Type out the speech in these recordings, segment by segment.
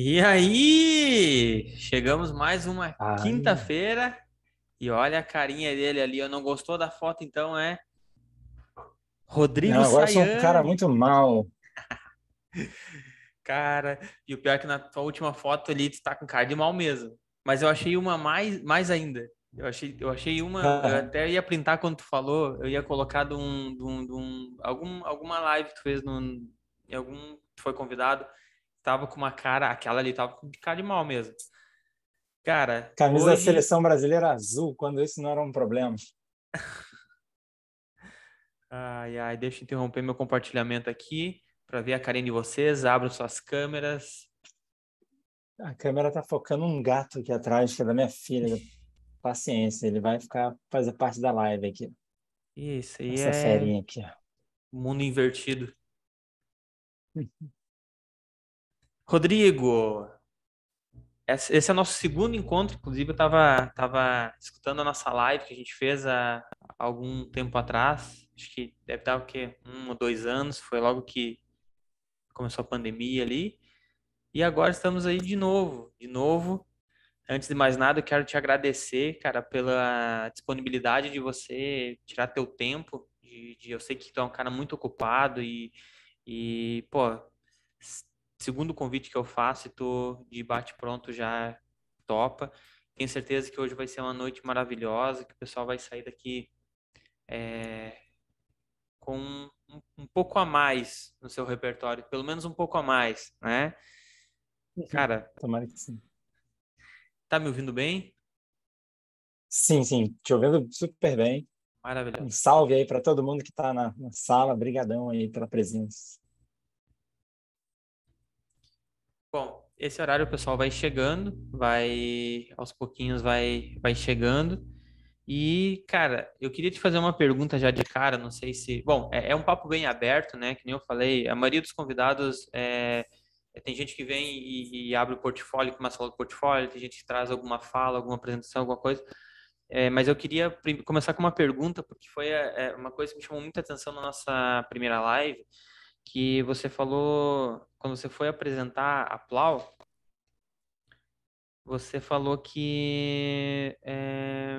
E aí, chegamos mais uma quinta-feira e olha a carinha dele ali. Eu não gostou da foto, então é Rodrigo não, agora Sayane. sou um cara muito mal. cara, e o pior é que na tua última foto ali tu tá com cara de mal mesmo. Mas eu achei uma mais, mais ainda. Eu achei, eu achei uma. Eu ah. até ia printar quando tu falou, eu ia colocar de um. De um, de um algum, alguma live que tu fez no, em algum. Tu foi convidado tava com uma cara, aquela ali tava com cara de mal mesmo. Cara. Camisa hoje... da seleção brasileira azul, quando isso não era um problema. ai, ai, deixa eu interromper meu compartilhamento aqui para ver a carinha de vocês. Abro suas câmeras. A câmera tá focando um gato aqui atrás, que é da minha filha. Paciência, ele vai ficar fazer parte da live aqui. Isso aí Essa é... serinha aqui. Mundo invertido. Rodrigo, esse é o nosso segundo encontro, inclusive eu estava tava escutando a nossa live que a gente fez há algum tempo atrás, acho que deve estar o quê? Um ou dois anos, foi logo que começou a pandemia ali. E agora estamos aí de novo, de novo. Antes de mais nada, eu quero te agradecer, cara, pela disponibilidade de você tirar teu tempo. De, de eu sei que tu é um cara muito ocupado e, e pô, segundo convite que eu faço e tu de bate pronto já topa. Tenho certeza que hoje vai ser uma noite maravilhosa, que o pessoal vai sair daqui é, com um, um, pouco a mais no seu repertório, pelo menos um pouco a mais, né? Cara, tomara que sim. Tá me ouvindo bem? Sim, sim, te ouvindo super bem. Maravilhoso. Um salve aí para todo mundo que está na, na sala, brigadão aí pela presença. Bom, esse horário o pessoal vai chegando, vai aos pouquinhos vai vai chegando. E, cara, eu queria te fazer uma pergunta já de cara, não sei se. Bom, é, é um papo bem aberto, né? Que nem eu falei, a maioria dos convidados é, é tem gente que vem e, e, abre o portfólio, começa a falar do portfólio, tem gente que traz alguma fala, alguma apresentação, alguma coisa. É, mas eu queria começar com uma pergunta, porque foi é, é, uma coisa que me chamou muita atenção na nossa primeira live, que você falou quando você foi apresentar a Plau, você falou que é,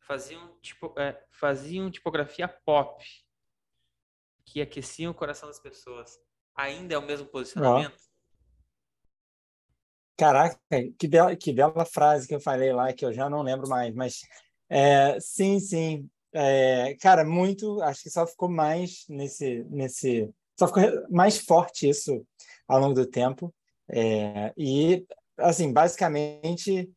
faziam, tipo, é, faziam tipografia pop que aqueciam o coração das pessoas. Ainda é o mesmo posicionamento? Não. Caraca, que bela, que bela frase que eu falei lá, que eu já não lembro mais, mas é, sim, sim. É, cara, muito, acho que só ficou mais nesse, nesse só ficou mais forte isso ao longo do tempo. É, e, assim, basicamente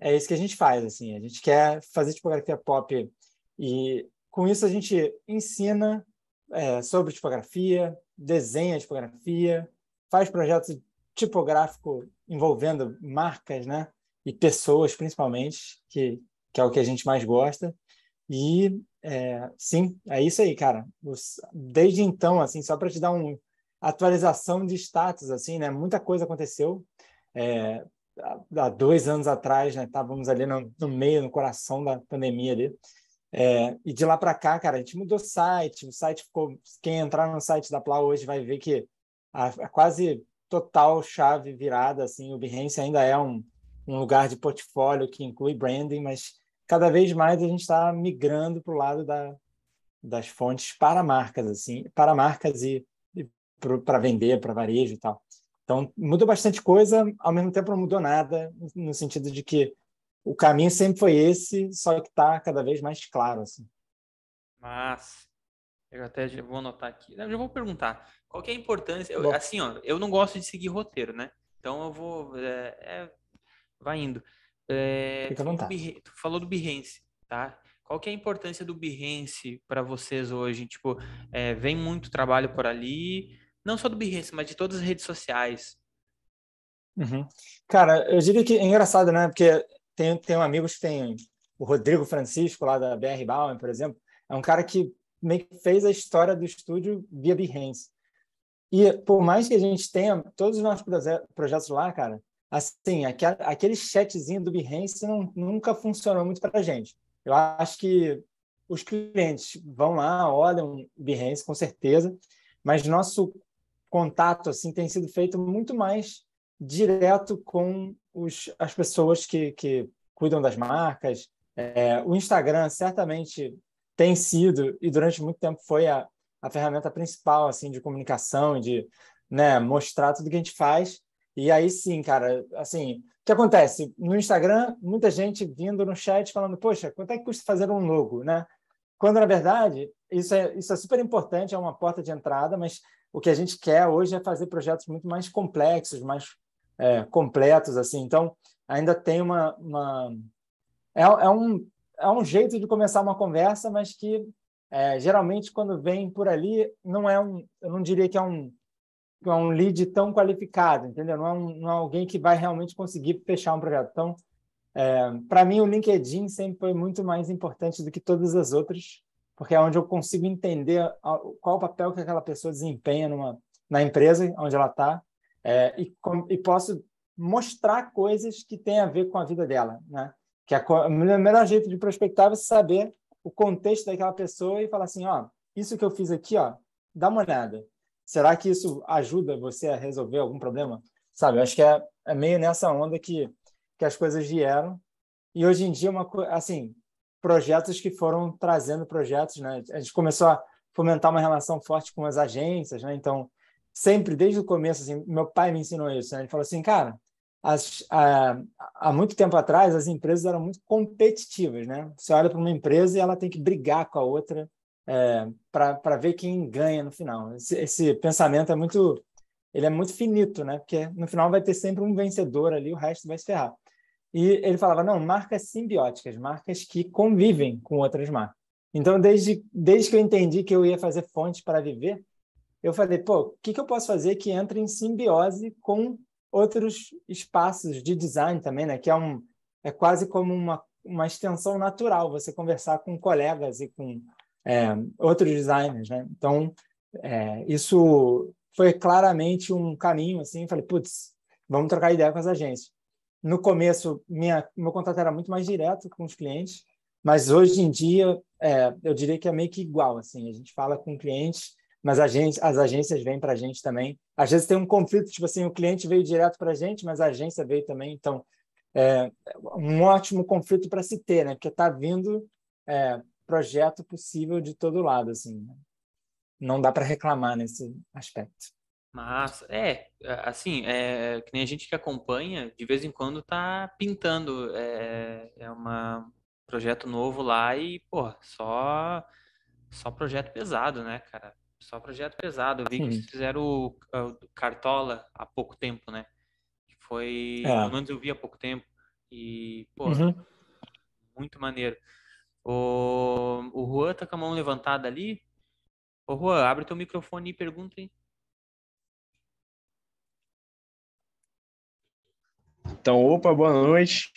é isso que a gente faz, assim, a gente quer fazer tipografia pop e com isso a gente ensina é, sobre tipografia, desenha tipografia, faz projetos tipográfico envolvendo marcas, né? E pessoas, principalmente, que, que é o que a gente mais gosta. E é, sim, é isso aí, cara. Desde então, assim, só para te dar uma atualização de status, assim, né? Muita coisa aconteceu. É, há dois anos atrás, né? Estávamos ali no, no, meio, no coração da pandemia ali. É, e de lá para cá, cara, a gente mudou o site. O site ficou. Quem entrar no site da Plau hoje vai ver que a, a quase total chave virada, assim, o Behance ainda é um, um lugar de portfólio que inclui branding, mas cada vez mais a gente está migrando para o lado da, das fontes para marcas, assim, para marcas e, e para vender, para varejo e tal. Então, mudou bastante coisa, ao mesmo tempo não mudou nada, no sentido de que o caminho sempre foi esse, só que está cada vez mais claro, assim. Mas, eu até vou anotar aqui. Eu já vou perguntar, qual é a importância... Eu, assim, ó, eu não gosto de seguir roteiro, né? Então, eu vou... É, é, vai indo. É, Fica à vontade. Tu falou do Behance, tá? Qual que é a importância do Behance para vocês hoje? Tipo, é, vem muito trabalho por ali, não só do Behance, mas de todas as redes sociais. Uhum. Cara, eu diria que é engraçado, né? Porque tem, tem amigos que tem o Rodrigo Francisco, lá da BR Bauman, por exemplo, é um cara que meio que fez a história do estúdio via Behance. E por mais que a gente tenha todos os nossos projetos lá, cara, assim, aqua, aquele chatzinho do Behance não, nunca funcionou muito para a gente. Eu acho que os clientes vão lá, olham o Behance, com certeza, mas nosso contato assim tem sido feito muito mais direto com os, as pessoas que, que cuidam das marcas. É, o Instagram certamente tem sido e durante muito tempo foi a, a ferramenta principal assim de comunicação de né, mostrar tudo que a gente faz. E aí sim, cara, assim, o que acontece? No Instagram, muita gente vindo no chat falando, poxa, quanto é que custa fazer um logo, né? Quando, na verdade, isso é, isso é super importante, é uma porta de entrada, mas o que a gente quer hoje é fazer projetos muito mais complexos, mais é, completos, assim. Então, ainda tem uma... uma... É, é, um, é um jeito de começar uma conversa, mas que é, geralmente quando vem por ali, não é um... Eu não diria que é um é um lead tão qualificado, entendeu? Não é, um, não é alguém que vai realmente conseguir fechar um projeto. Então, é, para mim, o LinkedIn sempre foi muito mais importante do que todas as outras, porque é onde eu consigo entender qual o papel que aquela pessoa desempenha numa, na empresa onde ela está é, e, e, posso mostrar coisas que têm a ver com a vida dela, né? Que a, é o melhor jeito de prospectar é você saber o contexto daquela pessoa e falar assim, ó, isso que eu fiz aqui, ó, dá uma olhada será que isso ajuda você a resolver algum problema? Sabe, eu acho que é, é meio nessa onda que, que as coisas vieram. E hoje em dia, é uma assim, projetos que foram trazendo projetos, né? A gente começou a fomentar uma relação forte com as agências, né? Então, sempre, desde o começo, assim, meu pai me ensinou isso, né? Ele falou assim, cara, as, a, há muito tempo atrás, as empresas eram muito competitivas, né? Você olha para uma empresa e ela tem que brigar com a outra é, para ver quem ganha no final. Esse, esse, pensamento é muito, ele é muito finito, né? Porque no final vai ter sempre um vencedor ali, o resto vai se ferrar. E ele falava, não, marcas simbióticas, marcas que convivem com outras marcas. Então, desde, desde que eu entendi que eu ia fazer fontes para viver, eu falei, pô, o que, que eu posso fazer que entre em simbiose com outros espaços de design também, né? Que é, um, é quase como uma, uma extensão natural, você conversar com colegas e com é, outros designers, né? Então, é, isso foi claramente um caminho, assim, falei, putz, vamos trocar ideia com as agências. No começo, minha, meu contato era muito mais direto com os clientes, mas hoje em dia, é, eu diria que é meio que igual, assim, a gente fala com clientes, mas gente, as agências vêm para a gente também. Às vezes tem um conflito, tipo assim, o cliente veio direto para a gente, mas a agência veio também, então é um ótimo conflito para se ter, né? Porque está vindo é, projeto possível de todo lado, assim. Né? Não dá para reclamar nesse aspecto. Mas, é, assim, é, que nem a gente que acompanha, de vez em quando tá pintando, é, é um projeto novo lá e, pô, só, só projeto pesado, né, cara? Só projeto pesado. Eu vi Sim. que eles fizeram o, o, Cartola há pouco tempo, né? Que foi, é. pelo menos eu vi há pouco tempo e, pô, uhum. muito maneiro. O, o Juan tá com a mão levantada ali. Ô Juan, abre teu microfone e pergunta, hein? Então, opa, boa noite.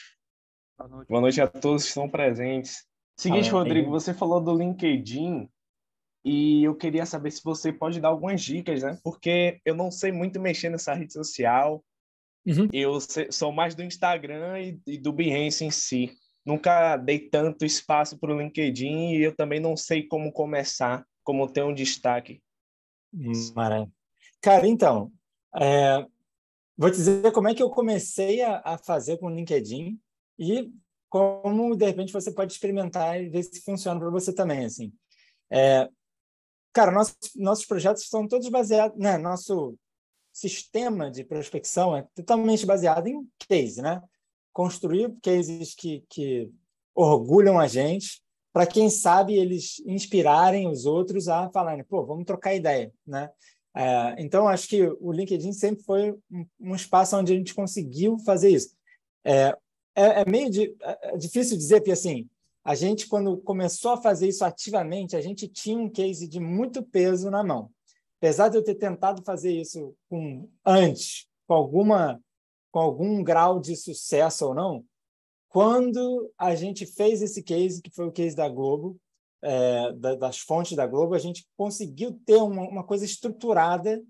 Boa noite, boa noite a todos que estão presentes. Seguinte, ah, Rodrigo, você falou do LinkedIn e eu queria saber se você pode dar algumas dicas, né? Porque eu não sei muito mexer nessa rede social. Uhum. Eu sou mais do Instagram e, do Behance em si nunca dei tanto espaço para o LinkedIn e eu também não sei como começar, como ter um destaque. Maravilha. Cara, então, é, vou te dizer como é que eu comecei a, a, fazer com o LinkedIn e como, de repente, você pode experimentar e ver se funciona para você também, assim. É, cara, nossos, nossos projetos estão todos baseados, né, nosso sistema de prospecção é totalmente baseado em case, né? construir cases que, que orgulham a gente, para quem sabe eles inspirarem os outros a falarem, pô, vamos trocar ideia, né? É, então, acho que o LinkedIn sempre foi um, um espaço onde a gente conseguiu fazer isso. É, é, é meio de, é, é difícil dizer, porque assim, a gente, quando começou a fazer isso ativamente, a gente tinha um case de muito peso na mão. Apesar de eu ter tentado fazer isso com, antes, com alguma com algum grau de sucesso ou não, quando a gente fez esse case, que foi o case da Globo, é, das fontes da Globo, a gente conseguiu ter uma, uma coisa estruturada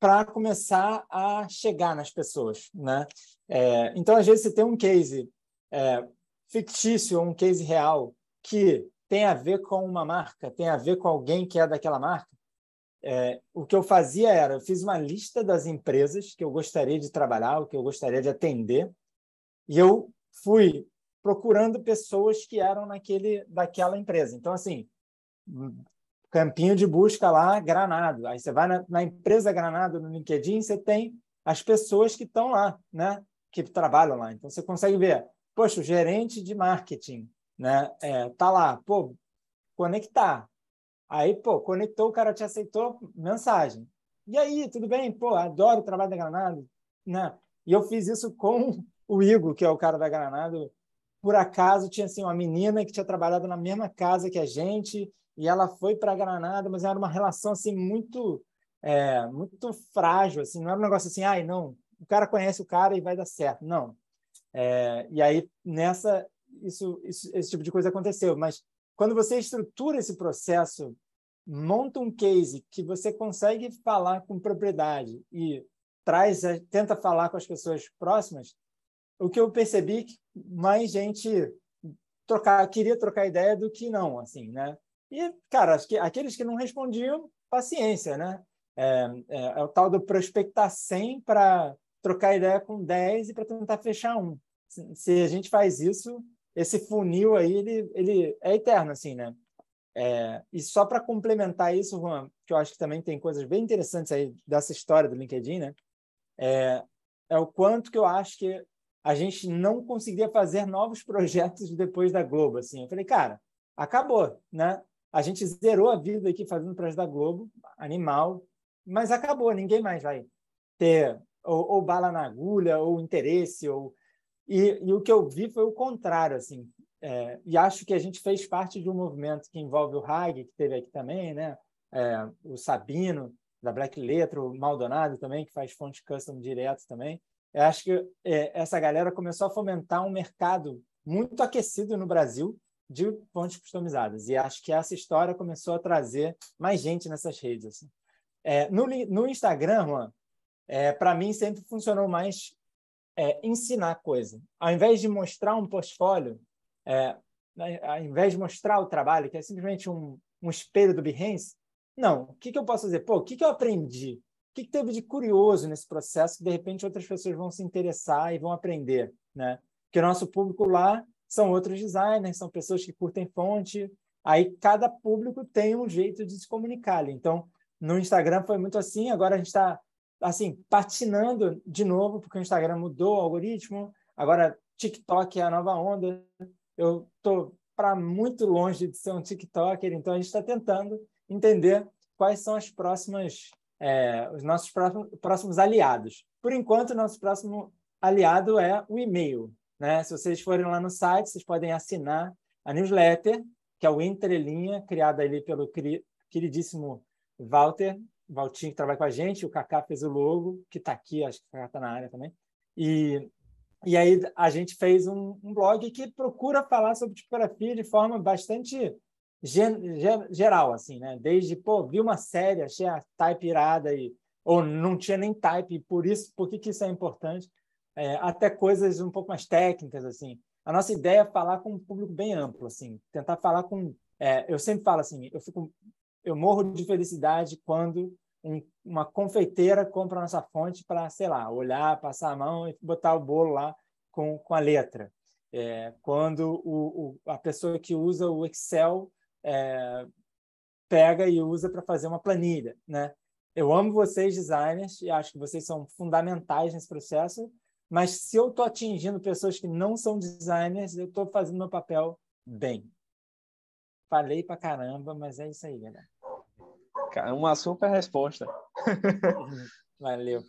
para começar a chegar nas pessoas, né? É, então, às vezes, você tem um case é, fictício, um case real, que tem a ver com uma marca, tem a ver com alguém que é daquela marca, é, o que eu fazia era, eu fiz uma lista das empresas que eu gostaria de trabalhar, o que eu gostaria de atender, e eu fui procurando pessoas que eram naquele daquela empresa. Então, assim, campinho de busca lá, Granado. Aí você vai na, na empresa Granado no LinkedIn, você tem as pessoas que estão lá, né? Que trabalham lá. Então, você consegue ver, poxa, o gerente de marketing, né? É, tá lá, pô, conectar. Aí, pô, conectou, o cara te aceitou, mensagem. E aí, tudo bem? Pô, adoro o trabalho da Granada. Né? E eu fiz isso com o Igor, que é o cara da Granada. Por acaso, tinha assim, uma menina que tinha trabalhado na mesma casa que a gente, e ela foi para Granada, mas era uma relação assim muito é, muito frágil, assim, não era um negócio assim, ai, ah, não, o cara conhece o cara e vai dar certo, não. É, e aí, nessa, isso, isso, esse tipo de coisa aconteceu, mas quando você estrutura esse processo, monta um case que você consegue falar com propriedade e traz, eh, tenta falar com as pessoas próximas, o que eu percebi que mais gente trocar, queria trocar ideia do que não, assim, né? E, cara, acho que aqueles que não respondiam, paciência, né? É, é, é o tal do prospectar 100 para trocar ideia com 10 e para tentar fechar um. Se, se a gente faz isso, esse funil aí, ele, ele é eterno, assim, né? É, e só para complementar isso, Juan, que eu acho que também tem coisas bem interessantes aí dessa história do LinkedIn, né? É, é o quanto que eu acho que a gente não conseguia fazer novos projetos depois da Globo, assim. Eu falei, cara, acabou, né? A gente zerou a vida aqui fazendo projeto da Globo, animal, mas acabou, ninguém mais vai ter ou, ou bala na agulha, ou interesse, ou e, e o que eu vi foi o contrário, assim. É, e acho que a gente fez parte de um movimento que envolve o Hag, que teve aqui também, né? É, o Sabino, da Black Letra, o Maldonado também, que faz fonte custom direto também. Eu acho que é, essa galera começou a fomentar um mercado muito aquecido no Brasil de fontes customizadas. E acho que essa história começou a trazer mais gente nessas redes. Assim. É, no, no, Instagram, é, para mim sempre funcionou mais é, ensinar coisa. Ao invés de mostrar um portfólio, é, né, ao invés de mostrar o trabalho, que é simplesmente um, um espelho do Behance, não. O que, que eu posso fazer? Pô, o que, que eu aprendi? O que, que teve de curioso nesse processo que, de repente, outras pessoas vão se interessar e vão aprender? Né? Porque o nosso público lá são outros designers, são pessoas que curtem fonte. Aí, cada público tem um jeito de se comunicar. Então, no Instagram foi muito assim. Agora, a gente está assim, patinando de novo, porque o Instagram mudou o algoritmo, agora TikTok é a nova onda. Eu estou para muito longe de ser um TikToker, então a gente está tentando entender quais são as próximas, é, os nossos próximos aliados. Por enquanto, o nosso próximo aliado é o e-mail. Né? Se vocês forem lá no site, vocês podem assinar a newsletter, que é o Entrelinha, criada ali pelo queridíssimo Walter Valtinho que trabalha com a gente, o Kaká fez o logo, que está aqui, acho que o Kaká está na área também. E, e aí a gente fez um, um blog que procura falar sobre tipografia de forma bastante geral, assim, né? Desde, pô, vi uma série, achei a type irada e ou não tinha nem type, por isso, por que, que isso é importante? É, até coisas um pouco mais técnicas, assim. A nossa ideia é falar com um público bem amplo, assim, tentar falar com... É, eu sempre falo assim, eu fico eu morro de felicidade quando um, uma confeiteira compra a nossa fonte para, sei lá, olhar, passar a mão e botar o bolo lá com, com a letra. É, quando o, o, a pessoa que usa o Excel é, pega e usa para fazer uma planilha, né? Eu amo vocês, designers, e acho que vocês são fundamentais nesse processo, mas se eu estou atingindo pessoas que não são designers, eu estou fazendo meu papel bem. Falei pra caramba, mas é isso aí, galera. Uma super resposta. Valeu.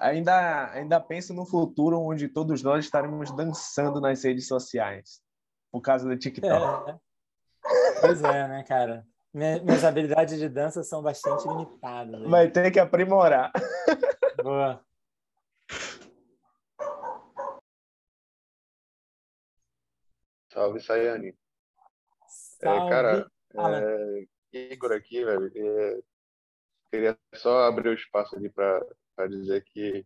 Ainda, ainda penso no futuro onde todos nós estaremos dançando nas redes sociais, por causa do TikTok. É. Né? Pois é, né, cara? Minhas habilidades de dança são bastante limitadas. Né? Vai ter que aprimorar. Boa. Salve, Sayane. É, Salve, é, cara, É, Igor aqui, velho. É, queria só abrir o espaço ali para dizer que,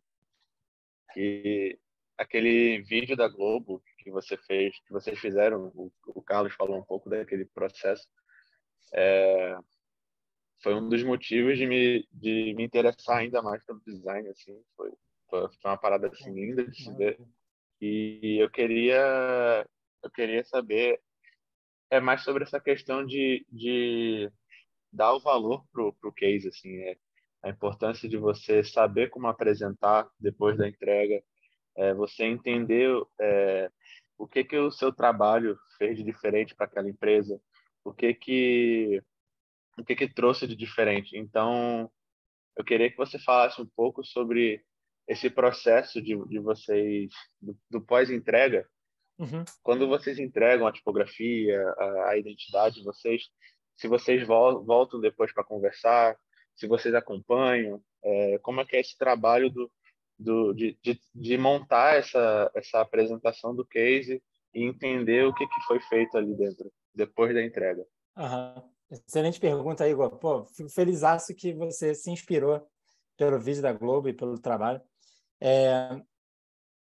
que aquele vídeo da Globo que você fez, que vocês fizeram, o, o Carlos falou um pouco daquele processo, é, foi um dos motivos de me, de me interessar ainda mais pelo design, assim, foi, foi uma parada assim, linda de se é, ver. E eu queria, eu queria saber é mais sobre essa questão de, de dar o valor pro, pro case, assim, é, a importância de você saber como apresentar depois da entrega, é, você entender é, o que que o seu trabalho fez de diferente para aquela empresa, o que que o que que trouxe de diferente. Então, eu queria que você falasse um pouco sobre esse processo de, de vocês do, do pós-entrega Uhum. Quando vocês entregam a tipografia, a, a identidade de vocês, se vocês vol voltam depois para conversar, se vocês acompanham, é, como é que é esse trabalho do, do, de, de, de, montar essa, essa apresentação do case e entender o que, que foi feito ali dentro, depois da entrega. Uhum. Excelente pergunta, Igor. Pô, fico felizaço que você se inspirou pelo vídeo da Globo e pelo trabalho. É,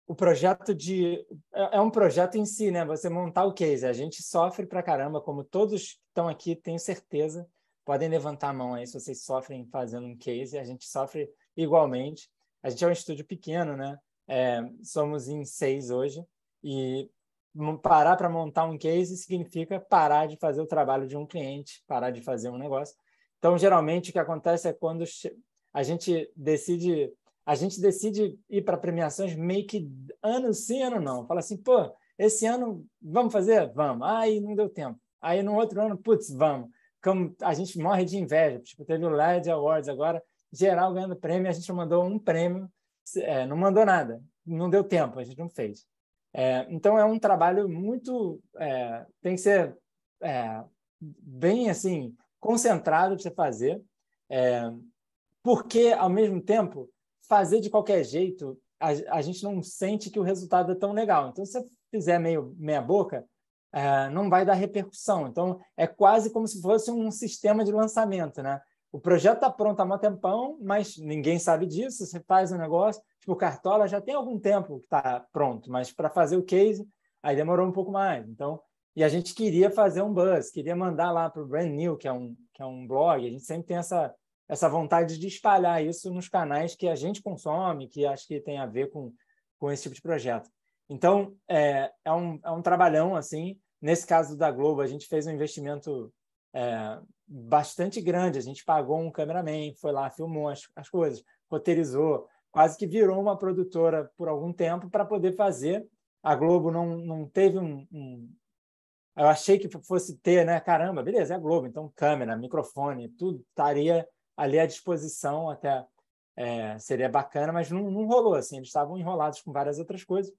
o projeto de. É, é um projeto em si, né? Você montar o case. A gente sofre pra caramba, como todos que estão aqui, tenho certeza. Podem levantar a mão aí se vocês sofrem fazendo um case. A gente sofre igualmente. A gente é um estúdio pequeno, né? É, somos em seis hoje. E parar para montar um case significa parar de fazer o trabalho de um cliente, parar de fazer um negócio. Então, geralmente, o que acontece é quando a gente decide a gente decide ir para premiações meio que ano sim, ano não. Fala assim, pô, esse ano vamos fazer? Vamos. Aí não deu tempo. Aí no outro ano, putz, vamos. Como a gente morre de inveja. Tipo, teve o LED Awards agora, geral ganhando prêmio, a gente mandou um prêmio, é, não mandou nada. Não deu tempo, a gente não fez. É, então é um trabalho muito. É, tem que ser é, bem assim, concentrado para você fazer, é, porque ao mesmo tempo fazer de qualquer jeito, a, a, gente não sente que o resultado é tão legal. Então, se você fizer meio meia boca, uh, não vai dar repercussão. Então, é quase como se fosse um sistema de lançamento, né? O projeto está pronto há um tempão, mas ninguém sabe disso. Você faz um negócio, tipo, o Cartola já tem algum tempo que está pronto, mas para fazer o case, aí demorou um pouco mais. Então, e a gente queria fazer um buzz, queria mandar lá para o Brand New, que é, um, que é um blog, a gente sempre tem essa essa vontade de espalhar isso nos canais que a gente consome, que acho que tem a ver com, com esse tipo de projeto. Então, é, é, um, é um trabalhão, assim. Nesse caso da Globo, a gente fez um investimento é, bastante grande. A gente pagou um cameraman, foi lá, filmou as, as coisas, roteirizou, quase que virou uma produtora por algum tempo para poder fazer. A Globo não, não teve um, um eu achei que fosse ter, né? Caramba, beleza, é a Globo, então câmera, microfone, tudo estaria ali à disposição, até é, seria bacana, mas não, não, rolou, assim, eles estavam enrolados com várias outras coisas.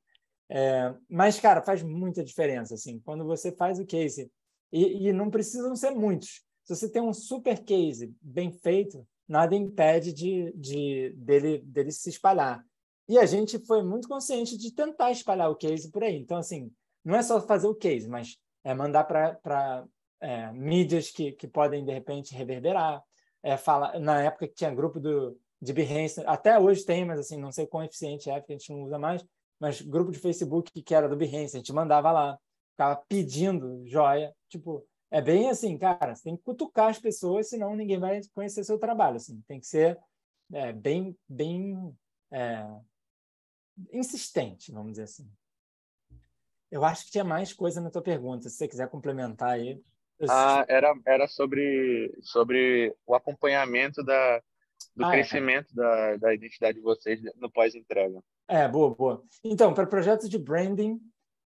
É, mas, cara, faz muita diferença, assim, quando você faz o case, e, e não precisam ser muitos. Se você tem um super case bem feito, nada impede de, de, dele, dele se espalhar. E a gente foi muito consciente de tentar espalhar o case por aí. Então, assim, não é só fazer o case, mas é mandar para é, mídias que, que podem, de repente, reverberar, é, fala, na época que tinha grupo do, de Behance, até hoje tem, mas assim, não sei quão eficiente é, porque a gente não usa mais, mas grupo de Facebook que era do Behance, a gente mandava lá, ficava pedindo joia, tipo, é bem assim, cara, você tem que cutucar as pessoas, senão ninguém vai conhecer seu trabalho, assim, tem que ser é, bem, bem é, insistente, vamos dizer assim. Eu acho que tinha mais coisa na tua pergunta, se você quiser complementar aí. Ah, era, era sobre, sobre o acompanhamento da, do ah, é. crescimento é. da, da identidade de vocês no pós-entrega. É, boa, boa. Então, para projetos de branding,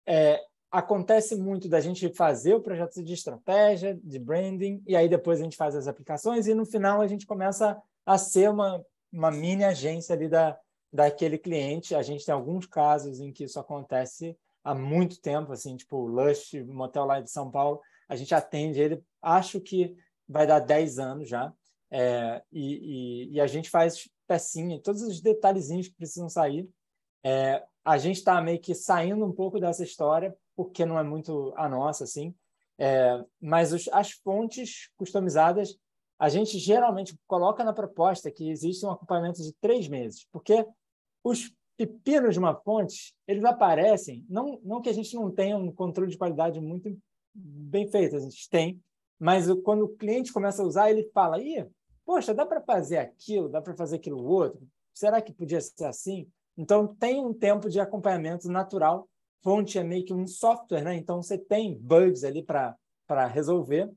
é, acontece muito da gente fazer o projeto de estratégia, de branding, e aí depois a gente faz as aplicações e no final a gente começa a ser uma, uma mini agência ali da, daquele cliente. A gente tem alguns casos em que isso acontece há muito tempo, assim, tipo Lush, motel lá de São Paulo, a gente atende ele, acho que vai dar 10 anos já, é, e, e, e, a gente faz pecinha, todos os detalhezinhos que precisam sair. É, a gente está meio que saindo um pouco dessa história, porque não é muito a nossa, assim, é, mas os, as fontes customizadas, a gente geralmente coloca na proposta que existe um acompanhamento de três meses, porque os pepinos de uma fonte, eles aparecem, não, não que a gente não tenha um controle de qualidade muito bem feito, a gente tem, mas quando o cliente começa a usar, ele fala, aí poxa, dá para fazer aquilo, dá para fazer aquilo outro, será que podia ser assim? Então, tem um tempo de acompanhamento natural, fonte é meio que um software, né? então você tem bugs ali para resolver,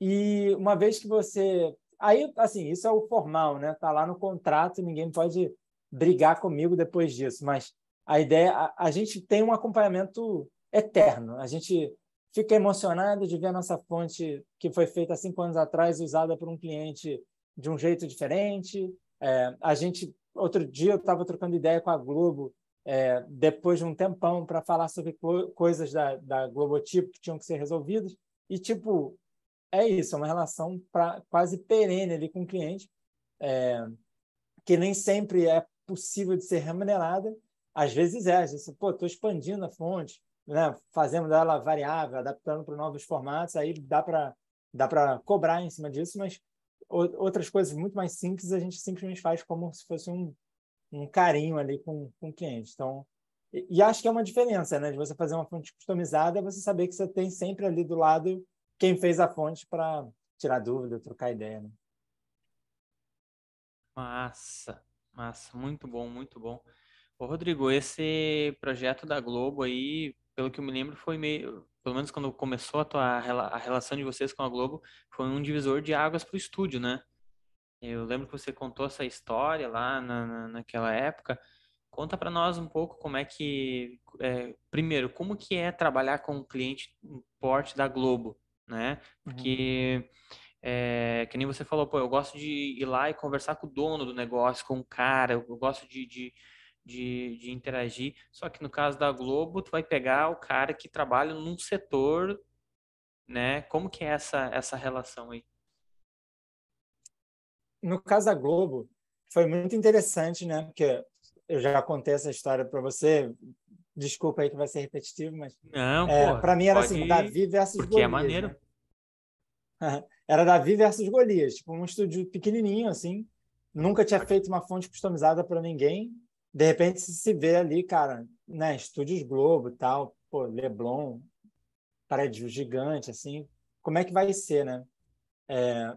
e uma vez que você... Aí, assim, isso é o formal, né? Tá lá no contrato, ninguém pode brigar comigo depois disso, mas a ideia, a, a gente tem um acompanhamento eterno. A gente Fiquei emocionado de ver a nossa fonte que foi feita há cinco anos atrás usada por um cliente de um jeito diferente. É, a gente outro dia eu estava trocando ideia com a Globo é, depois de um tempão para falar sobre coisas da, da Globotipo que tinham que ser resolvidas e tipo é isso, é uma relação pra, quase perene ali com o cliente é, que nem sempre é possível de ser remunerada. Às vezes é, às vezes, pô, estou expandindo a fonte, né, fazendo ela variável, adaptando para novos formatos, aí dá para dá para cobrar em cima disso, mas outras coisas muito mais simples a gente simplesmente faz como se fosse um, um carinho ali com, com o cliente. Então, e, e acho que é uma diferença, né, de você fazer uma fonte customizada, você saber que você tem sempre ali do lado quem fez a fonte para tirar dúvida, trocar ideia. Né? Massa, massa, muito bom, muito bom. Ô, Rodrigo, esse projeto da Globo aí pelo que eu me lembro, foi meio, pelo menos quando começou a, tua, a relação de vocês com a Globo, foi um divisor de águas para o estúdio, né? Eu lembro que você contou essa história lá na, na naquela época. Conta para nós um pouco como é que, é, primeiro, como que é trabalhar com um cliente porte da Globo, né? Porque uhum. É, que nem você falou, pô, eu gosto de ir lá e conversar com o dono do negócio, com o cara, eu gosto de, de, de, de interagir. Só que no caso da Globo, tu vai pegar o cara que trabalha num setor, né? Como que é essa, essa relação aí? No caso da Globo, foi muito interessante, né? Porque eu já contei essa história para você. Desculpa aí que vai ser repetitivo, mas não. É, para mim era assim, Davi versus Porque é Golias. Que é maneiro. Né? era Davi versus Golias, tipo um estúdio pequenininho assim. Nunca tinha feito uma fonte customizada para ninguém de repente se vê ali, cara, né, Estúdios Globo e tal, pô, Leblon, prédio gigante, assim, como é que vai ser, né? É...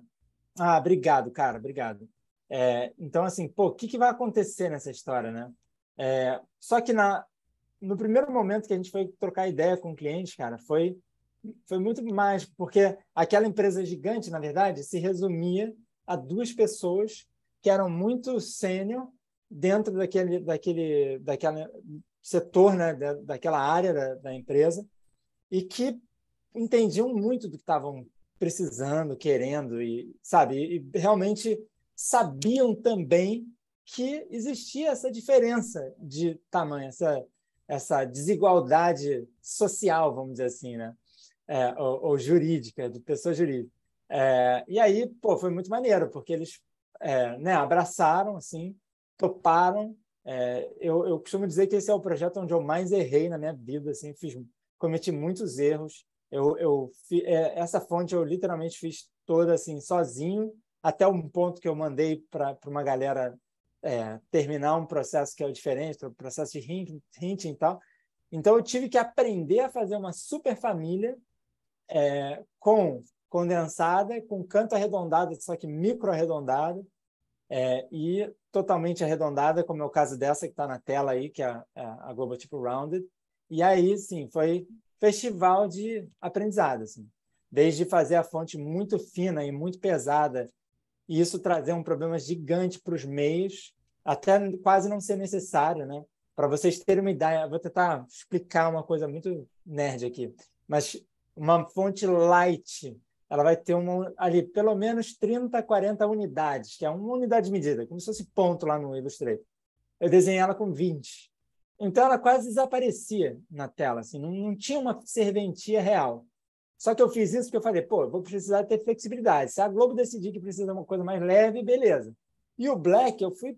Ah, obrigado, cara, obrigado. É... Então, assim, pô, o que, que vai acontecer nessa história, né? É... Só que na... no primeiro momento que a gente foi trocar ideia com o cliente, cara, foi foi muito mais, porque aquela empresa gigante, na verdade, se resumia a duas pessoas que eram muito sênior dentro daquele, daquele, daquela setor, né, da, daquela área da, da empresa, e que entendiam muito do que estavam precisando, querendo e sabe, e realmente sabiam também que existia essa diferença de tamanho, essa essa desigualdade social, vamos dizer assim, né? É, ou, ou, jurídica, de pessoa jurídica. É, e aí, pô, foi muito maneiro, porque eles é, né, abraçaram, assim, toparam. É, eu, eu costumo dizer que esse é o projeto onde eu mais errei na minha vida, assim, fiz, cometi muitos erros. Eu, eu é, essa fonte eu literalmente fiz toda assim sozinho, até um ponto que eu mandei para uma galera é, terminar um processo que é diferente, o um processo de hint e tal. Então eu tive que aprender a fazer uma super família é, com condensada, com canto arredondado, só que micro arredondado, é, e totalmente arredondada, como é o caso dessa que está na tela aí, que é a, é a Globo tipo Rounded. E aí, sim, foi festival de aprendizado, assim. Desde fazer a fonte muito fina e muito pesada, e isso trazer um problema gigante para os meios, até quase não ser necessário, né? Para vocês terem uma ideia, vou tentar explicar uma coisa muito nerd aqui, mas uma fonte light ela vai ter uma, ali pelo menos 30, 40 unidades, que é uma unidade de medida, como se fosse ponto lá no Illustrator. Eu desenhei ela com 20. Então, ela quase desaparecia na tela, assim, não, não tinha uma serventia real. Só que eu fiz isso porque eu falei, pô, vou precisar ter flexibilidade. Se a Globo decidir que precisa de uma coisa mais leve, beleza. E o Black, eu fui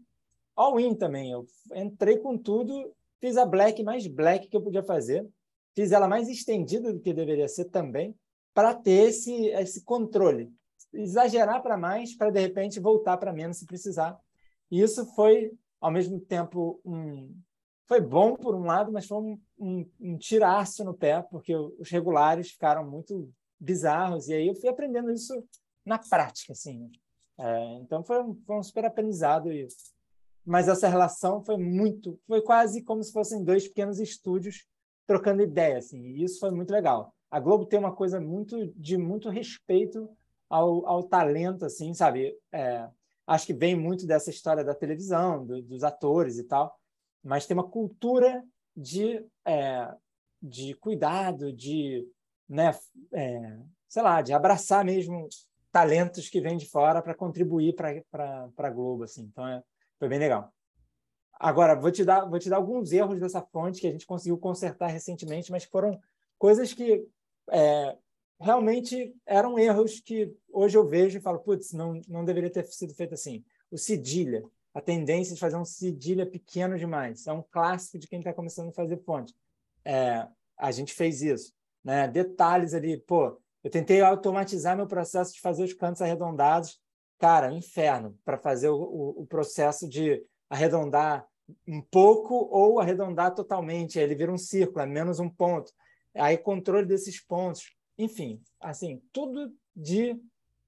all-in também. Eu entrei com tudo, fiz a Black mais Black que eu podia fazer. Fiz ela mais estendida do que deveria ser também para ter esse, esse controle. Exagerar para mais, para de repente voltar para menos se precisar. E isso foi, ao mesmo tempo, um, foi bom por um lado, mas foi um, um, um tiraço no pé, porque os regulares ficaram muito bizarros. E aí eu fui aprendendo isso na prática, assim. Né? É, então foi um, foi um super aprendizado isso. Mas essa relação foi muito, foi quase como se fossem dois pequenos estúdios trocando ideia, assim. E isso foi muito legal a Globo tem uma coisa muito de muito respeito ao, ao talento, assim, sabe? É, acho que vem muito dessa história da televisão, do, dos atores e tal, mas tem uma cultura de, é, de cuidado, de, né, é, sei lá, de abraçar mesmo talentos que vêm de fora para contribuir para a Globo, assim. Então, é, foi bem legal. Agora, vou te, dar, vou te dar alguns erros dessa fonte que a gente conseguiu consertar recentemente, mas foram coisas que é, realmente eram erros que hoje eu vejo e falo, putz, não, não deveria ter sido feito assim. O cedilha, a tendência de fazer um cedilha pequeno demais, é um clássico de quem está começando a fazer ponte É, a gente fez isso. Né? Detalhes ali, pô, eu tentei automatizar meu processo de fazer os cantos arredondados. Cara, inferno para fazer o, o, o processo de arredondar um pouco ou arredondar totalmente. Aí ele vira um círculo, é menos um ponto aí controle desses pontos, enfim, assim, tudo de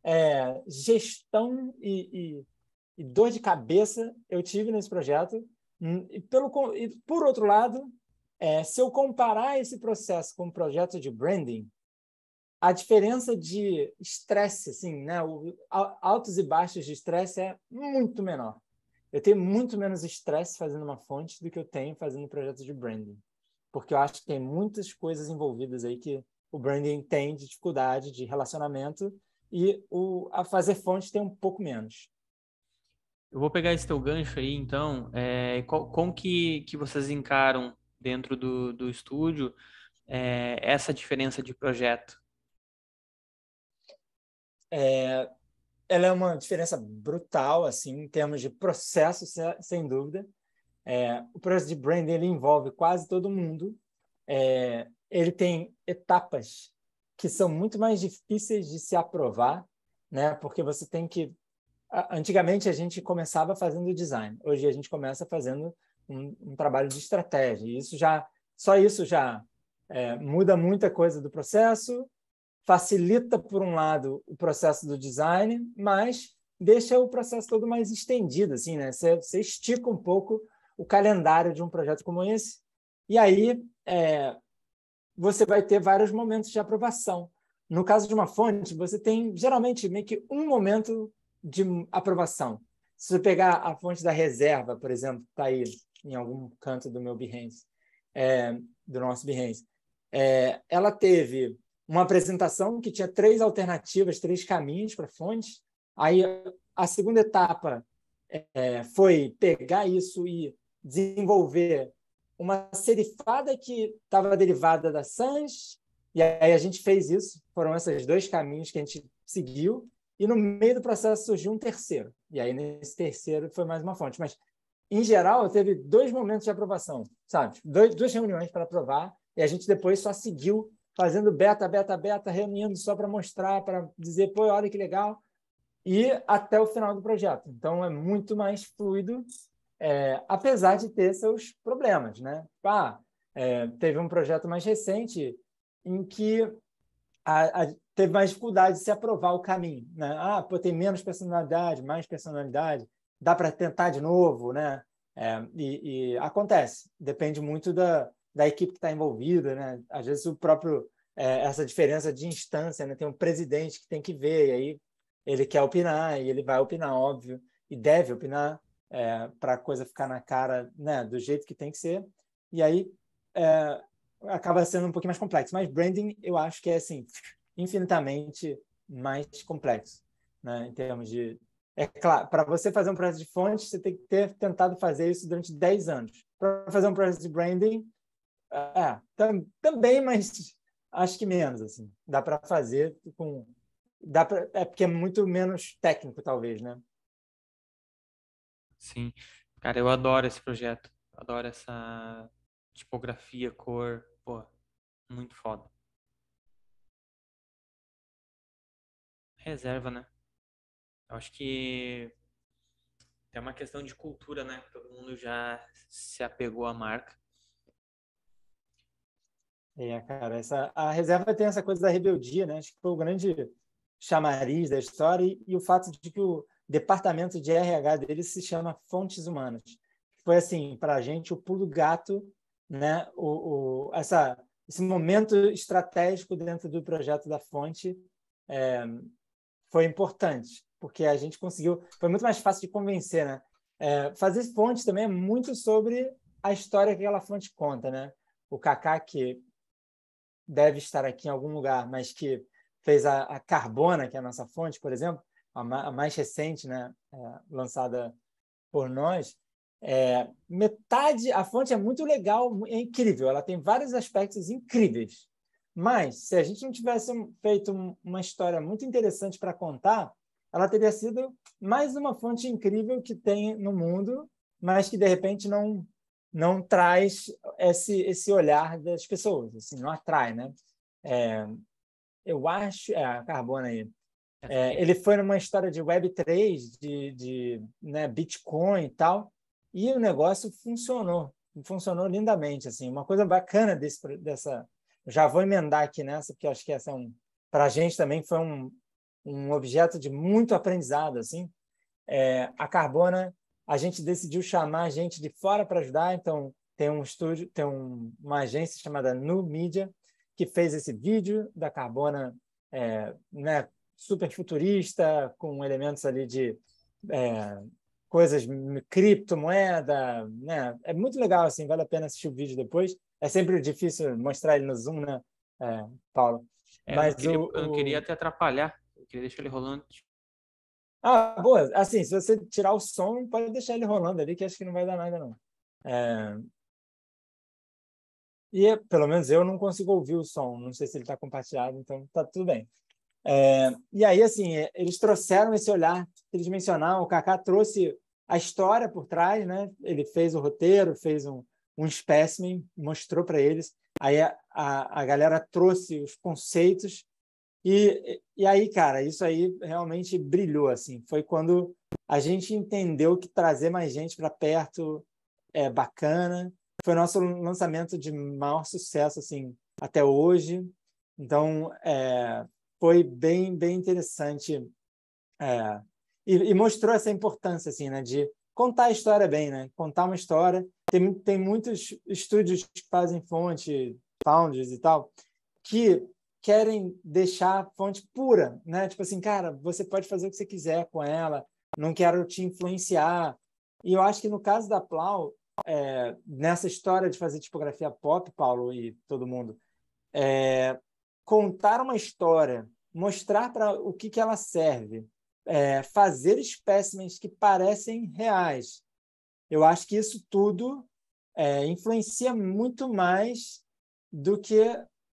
é, gestão e, e, e, dor de cabeça eu tive nesse projeto. Hum, e, pelo, e por outro lado, é, se eu comparar esse processo com o um projeto de branding, a diferença de estresse, assim, né, o, altos e baixos de estresse é muito menor. Eu tenho muito menos estresse fazendo uma fonte do que eu tenho fazendo um projeto de branding porque eu acho que tem muitas coisas envolvidas aí que o branding tem de dificuldade de relacionamento e o, a fazer fonte tem um pouco menos. Eu vou pegar esse teu gancho aí, então. É, qual, como que, que vocês encaram dentro do, do estúdio é, essa diferença de projeto? É, ela é uma diferença brutal, assim, em termos de processo, sem dúvida. É, o processo de branding ele envolve quase todo mundo. É, ele tem etapas que são muito mais difíceis de se aprovar, né? Porque você tem que antigamente a gente começava fazendo design, hoje a gente começa fazendo um, um trabalho de estratégia. E isso já só isso já é, muda muita coisa do processo, facilita por um lado o processo do design, mas deixa o processo todo mais estendido, assim, né? Você, você estica um pouco o calendário de um projeto como esse. E aí é, você vai ter vários momentos de aprovação. No caso de uma fonte, você tem geralmente meio que um momento de aprovação. Se você pegar a fonte da reserva, por exemplo, está aí em algum canto do meu Behance, é, do nosso Behance, é, ela teve uma apresentação que tinha três alternativas, três caminhos para fontes. Aí a segunda etapa é, foi pegar isso e desenvolver uma serifada que estava derivada da Sans, e aí a gente fez isso, foram esses dois caminhos que a gente seguiu, e no meio do processo surgiu um terceiro. E aí nesse terceiro foi mais uma fonte. Mas, em geral, teve dois momentos de aprovação, sabe? Dois, duas reuniões para aprovar, e a gente depois só seguiu fazendo beta, beta, beta, reunindo só para mostrar, para dizer, pô, olha que legal, e até o final do projeto. Então, é muito mais fluido é, apesar de ter seus problemas, né? Tipo, ah, é, teve um projeto mais recente em que a, a, teve mais dificuldade de se aprovar o caminho, né? Ah, pô, tem menos personalidade, mais personalidade, dá para tentar de novo, né? É, e, e, acontece, depende muito da, da equipe que está envolvida, né? Às vezes o próprio é, essa diferença de instância, né? Tem um presidente que tem que ver e aí ele quer opinar e ele vai opinar, óbvio, e deve opinar é, eh, para a coisa ficar na cara né, do jeito que tem que ser. E aí é, acaba sendo um pouquinho mais complexo. Mas branding, eu acho que é assim, infinitamente mais complexo, né, em termos de. É claro, para você fazer um processo de fonte, você tem que ter tentado fazer isso durante 10 anos. Para fazer um processo de branding, é, tam, também, mas acho que menos, assim. Dá para fazer com... Dá pra, é porque é muito menos técnico, talvez, né? Sim. Cara, eu adoro esse projeto. Adoro essa tipografia, cor. Pô, muito foda. Reserva, né? Eu acho que é uma questão de cultura, né? Todo mundo já se apegou à marca. É, cara, essa, a reserva tem essa coisa da rebeldia, né? Acho que foi o grande chamariz da história e, e o fato de que o, departamento de RH dele se chama Fontes Humanas. Foi assim para a gente o pulo gato, né? O, o, essa esse momento estratégico dentro do projeto da Fonte é, foi importante porque a gente conseguiu foi muito mais fácil de convencer, né? É, fazer fonte também é muito sobre a história que aquela fonte conta, né? O Kaká que deve estar aqui em algum lugar, mas que fez a, a Carbona, que é a nossa fonte, por exemplo, a, ma a mais recente, né, é, lançada por nós, é, metade, a fonte é muito legal, é incrível, ela tem vários aspectos incríveis. Mas, se a gente não tivesse feito uma história muito interessante para contar, ela teria sido mais uma fonte incrível que tem no mundo, mas que, de repente, não, não traz esse, esse olhar das pessoas, assim, não atrai, né? É, eu acho... É, a Carbona aí. É. é, ele foi numa história de Web3, de, de né, Bitcoin e tal, e o negócio funcionou, funcionou lindamente. assim. Uma coisa bacana desse, dessa... Já vou emendar aqui nessa, porque acho que essa é um... Para a gente também foi um, um objeto de muito aprendizado. assim. É, a Carbona, a gente decidiu chamar gente de fora para ajudar, então tem um estúdio, tem um, uma agência chamada Nu Media, que fez esse vídeo da Carbona é, né, super futurista, com elementos ali de é, coisas, hum, criptomoeda, né? É muito legal, assim, vale a pena assistir o vídeo depois. É sempre difícil mostrar ele no Zoom, né, é, Paulo? É, Mas eu, queria, o, eu não queria até atrapalhar, eu queria deixar ele rolando. Ah, boa. Assim, se você tirar o som, pode deixar ele rolando ali, que acho que não vai dar nada, não. É... E, é, pelo menos, eu não consigo ouvir o som. Não sei se ele está compartilhado, então tá tudo bem. É, e aí, assim, é, eles trouxeram esse olhar que eles mencionaram. O Kaká trouxe a história por trás, né? Ele fez o roteiro, fez um, um espécime, mostrou para eles. Aí a, a, a, galera trouxe os conceitos. E, e aí, cara, isso aí realmente brilhou, assim. Foi quando a gente entendeu que trazer mais gente para perto é bacana. Foi nosso lançamento de maior sucesso, assim, até hoje. Então, é, foi bem, bem interessante é, e, e, mostrou essa importância, assim, né? De contar a história bem, né? Contar uma história. Tem, tem muitos estúdios que fazem fonte, founders e tal, que querem deixar a fonte pura, né? Tipo assim, cara, você pode fazer o que você quiser com ela, não quero te influenciar. E eu acho que no caso da Plau, é, nessa história de fazer tipografia pop, Paulo e todo mundo, é, contar uma história, mostrar para o que, que ela serve, é, fazer espécimes que parecem reais. Eu acho que isso tudo é, influencia muito mais do que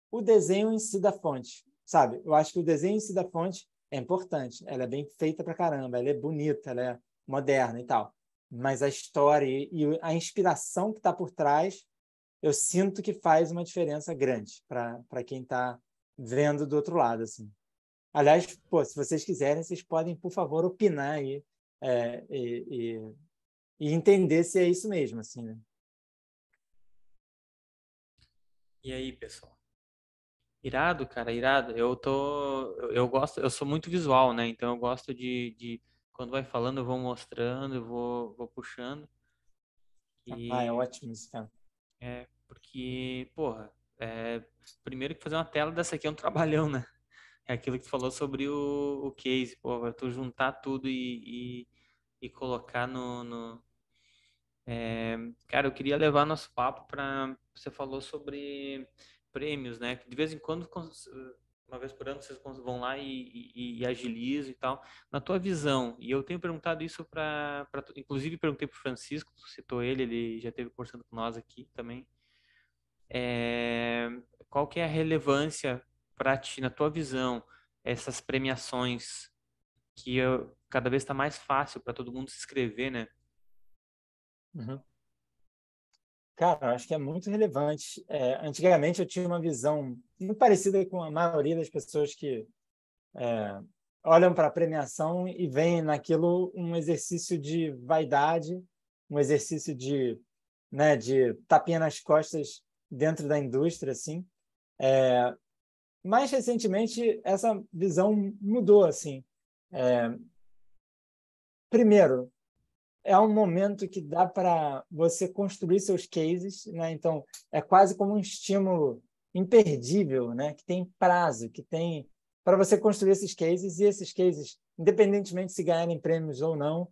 o desenho em si da fonte, sabe? Eu acho que o desenho em si da fonte é importante, ela é bem feita para caramba, ela é bonita, ela é moderna e tal. Mas a história e a inspiração que está por trás, eu sinto que faz uma diferença grande para quem está vendo do outro lado, assim. Aliás, pô, se vocês quiserem, vocês podem, por favor, opinar aí é, e, e, e, entender se é isso mesmo, assim, né? E aí, pessoal? Irado, cara, irado. Eu tô, eu, eu gosto, eu sou muito visual, né? Então eu gosto de, de quando vai falando, eu vou mostrando, eu vou, vou puxando. E... Ah, é ótimo isso, cara. É, porque, porra, é, primeiro que fazer uma tela dessa aqui é um trabalhão, né? É aquilo que tu falou sobre o, o case, pô, é tu juntar tudo e, e, e colocar no. no... É, cara, eu queria levar nosso papo para. Você falou sobre prêmios, né? De vez em quando, uma vez por ano, vocês vão lá e, e, e agilizam e tal. Na tua visão, e eu tenho perguntado isso para. Inclusive, perguntei para o Francisco, citou ele, ele já esteve conversando com nós aqui também é, qual que é a relevância para ti, na tua visão, essas premiações que eu, cada vez está mais fácil para todo mundo se inscrever, né? Uhum. Cara, acho que é muito relevante. É, antigamente eu tinha uma visão muito parecida com a maioria das pessoas que é, olham para a premiação e veem naquilo um exercício de vaidade, um exercício de, né, de tapinha nas costas dentro da indústria, assim. É, mais recentemente, essa visão mudou, assim. É, primeiro, é um momento que dá para você construir seus cases, né? Então, é quase como um estímulo imperdível, né? Que tem prazo, que tem para você construir esses cases e esses cases, independentemente se ganharem prêmios ou não,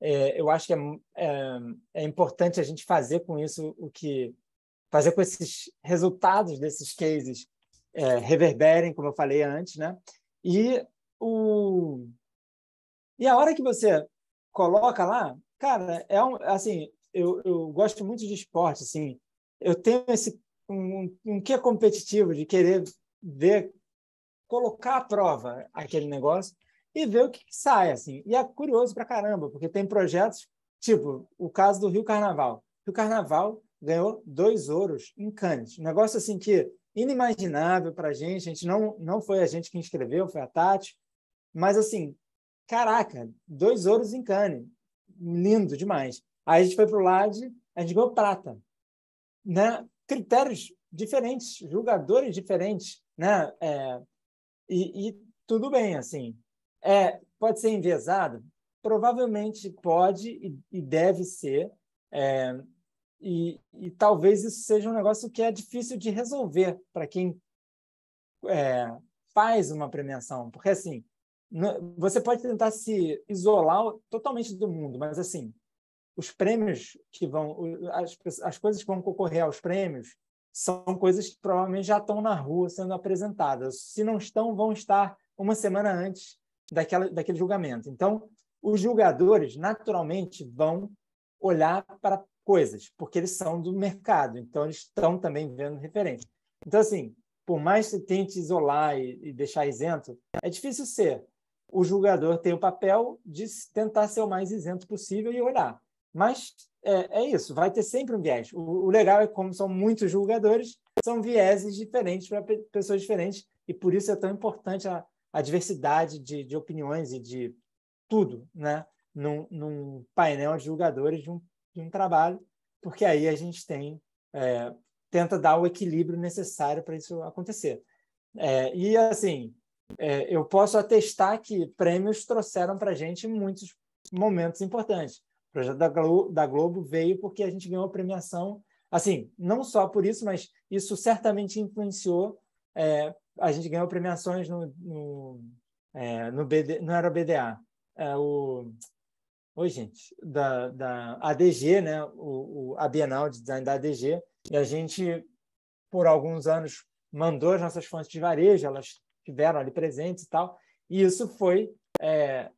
é, eu acho que é, é, é, importante a gente fazer com isso o que fazer com esses resultados desses cases é, reverberem, como eu falei antes, né? E o e a hora que você coloca lá, cara, é um, assim, eu, eu gosto muito de esporte, assim, eu tenho esse um, um que é competitivo de querer ver colocar à prova aquele negócio e ver o que, que sai, assim. E é curioso pra caramba, porque tem projetos, tipo, o caso do Rio Carnaval. Rio Carnaval ganhou dois ouros em Cannes. Um negócio assim que inimaginável para a gente. A gente não, não foi a gente que inscreveu, foi a Tati. Mas assim, caraca, dois ouros em Cannes. Lindo demais. Aí a gente foi para o a gente ganhou prata. Né? Critérios diferentes, jogadores diferentes. Né? É, e, e tudo bem, assim. É, pode ser enviesado? Provavelmente pode e, e deve ser. É, e, e talvez isso seja um negócio que é difícil de resolver para quem é, faz uma premiação, porque assim você pode tentar se isolar totalmente do mundo, mas assim os prêmios que vão as, as coisas que vão concorrer aos prêmios são coisas que provavelmente já estão na rua sendo apresentadas. Se não estão, vão estar uma semana antes daquela, daquele julgamento. Então, os julgadores naturalmente vão olhar para coisas, porque eles são do mercado, então eles estão também vendo referência. Então, assim, por mais que tente isolar e, e deixar isento, é difícil ser. O julgador tem o papel de tentar ser o mais isento possível e olhar. Mas é, é isso, vai ter sempre um viés. O, o, legal é como são muitos julgadores, são vieses diferentes para pessoas diferentes, e por isso é tão importante a, a diversidade de, de opiniões e de tudo, né? Num, num, painel de julgadores de um de um trabalho, porque aí a gente tem é, tenta dar o equilíbrio necessário para isso acontecer. É, e assim, é, eu posso atestar que prêmios trouxeram para a gente muitos momentos importantes. O projeto da Globo, da Globo veio porque a gente ganhou a premiação, assim, não só por isso, mas isso certamente influenciou. É, a gente ganhou premiações no, no, é, no BD, não era o BDA, é o Oi, gente, da, da ADG, né? O, o, a Bienal de Design da ADG, e a gente, por alguns anos, mandou as nossas fontes de varejo, elas tiveram ali presentes e tal, e isso foi é,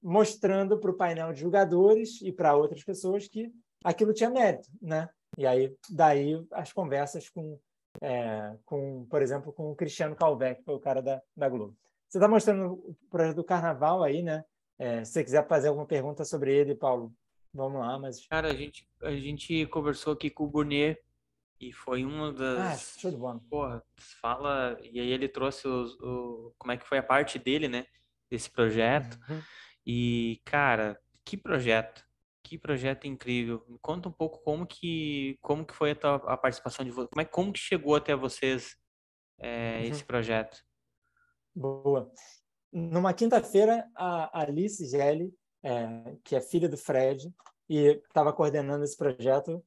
mostrando para o painel de julgadores e para outras pessoas que aquilo tinha mérito, né? E aí, daí as conversas com, é, com por exemplo, com o Cristiano Calvec, que foi o cara da, da Globo. Você está mostrando o projeto do Carnaval aí, né? É, se você quiser fazer alguma pergunta sobre ele, Paulo, vamos lá. Mas... Cara, a gente, a gente conversou aqui com o Burnet e foi uma das. Ah, tudo bom. Porra, fala. E aí ele trouxe o, como é que foi a parte dele, né? Desse projeto. Uhum. E, cara, que projeto. Que projeto incrível. Me conta um pouco como que, como que foi a, tua, a participação de vocês. Como, é, como que chegou até vocês é, uhum. esse projeto? Boa numa quinta-feira, a Alice Gelli, é, que é filha do Fred e estava coordenando esse projeto,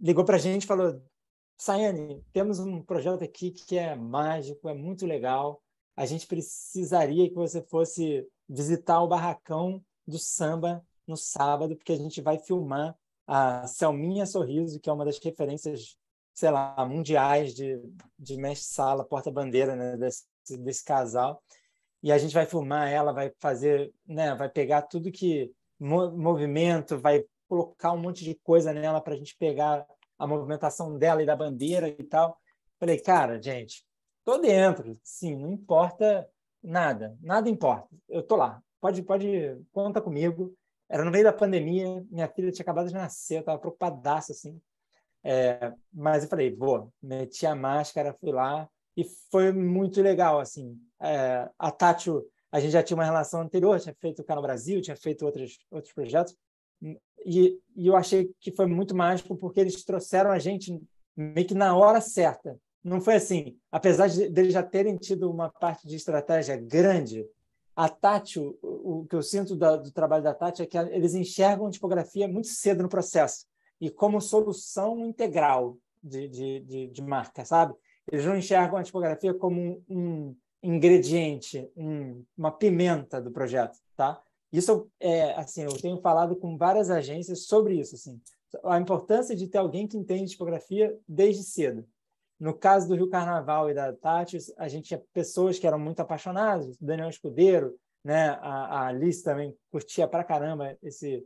ligou para a gente e falou: Saiane, temos um projeto aqui que é mágico, é muito legal. A gente precisaria que você fosse visitar o barracão do samba no sábado, porque a gente vai filmar a Selminha Sorriso, que é uma das referências, sei lá, mundiais de, de mestre-sala, porta-bandeira né, desse, desse casal e a gente vai filmar ela, vai fazer, né, vai pegar tudo que movimento, vai colocar um monte de coisa nela para a gente pegar a movimentação dela e da bandeira e tal. Falei, cara, gente, tô dentro, sim, não importa nada, nada importa, eu tô lá, pode, pode, conta comigo. Era no meio da pandemia, minha filha tinha acabado de nascer, eu tava preocupadaço, assim. É, mas eu falei, vou, meti a máscara, fui lá, e foi muito legal, assim. É, a Tati, a gente já tinha uma relação anterior, tinha feito o Canal Brasil, tinha feito outros, outros projetos, e, e eu achei que foi muito mágico porque eles trouxeram a gente meio que na hora certa. Não foi assim, apesar de eles já terem tido uma parte de estratégia grande, a Tati, o, o que eu sinto da, do trabalho da Tati é que eles enxergam tipografia muito cedo no processo e como solução integral de, de, de, de marca, sabe? Eles não enxergam a tipografia como um, um ingrediente, um, uma pimenta do projeto, tá? Isso é assim, eu tenho falado com várias agências sobre isso, assim, a importância de ter alguém que entende tipografia desde cedo. No caso do Rio Carnaval e da Tati, a gente tinha pessoas que eram muito apaixonadas, Daniel Escudeiro, né? A, a Alice também curtia pra caramba esse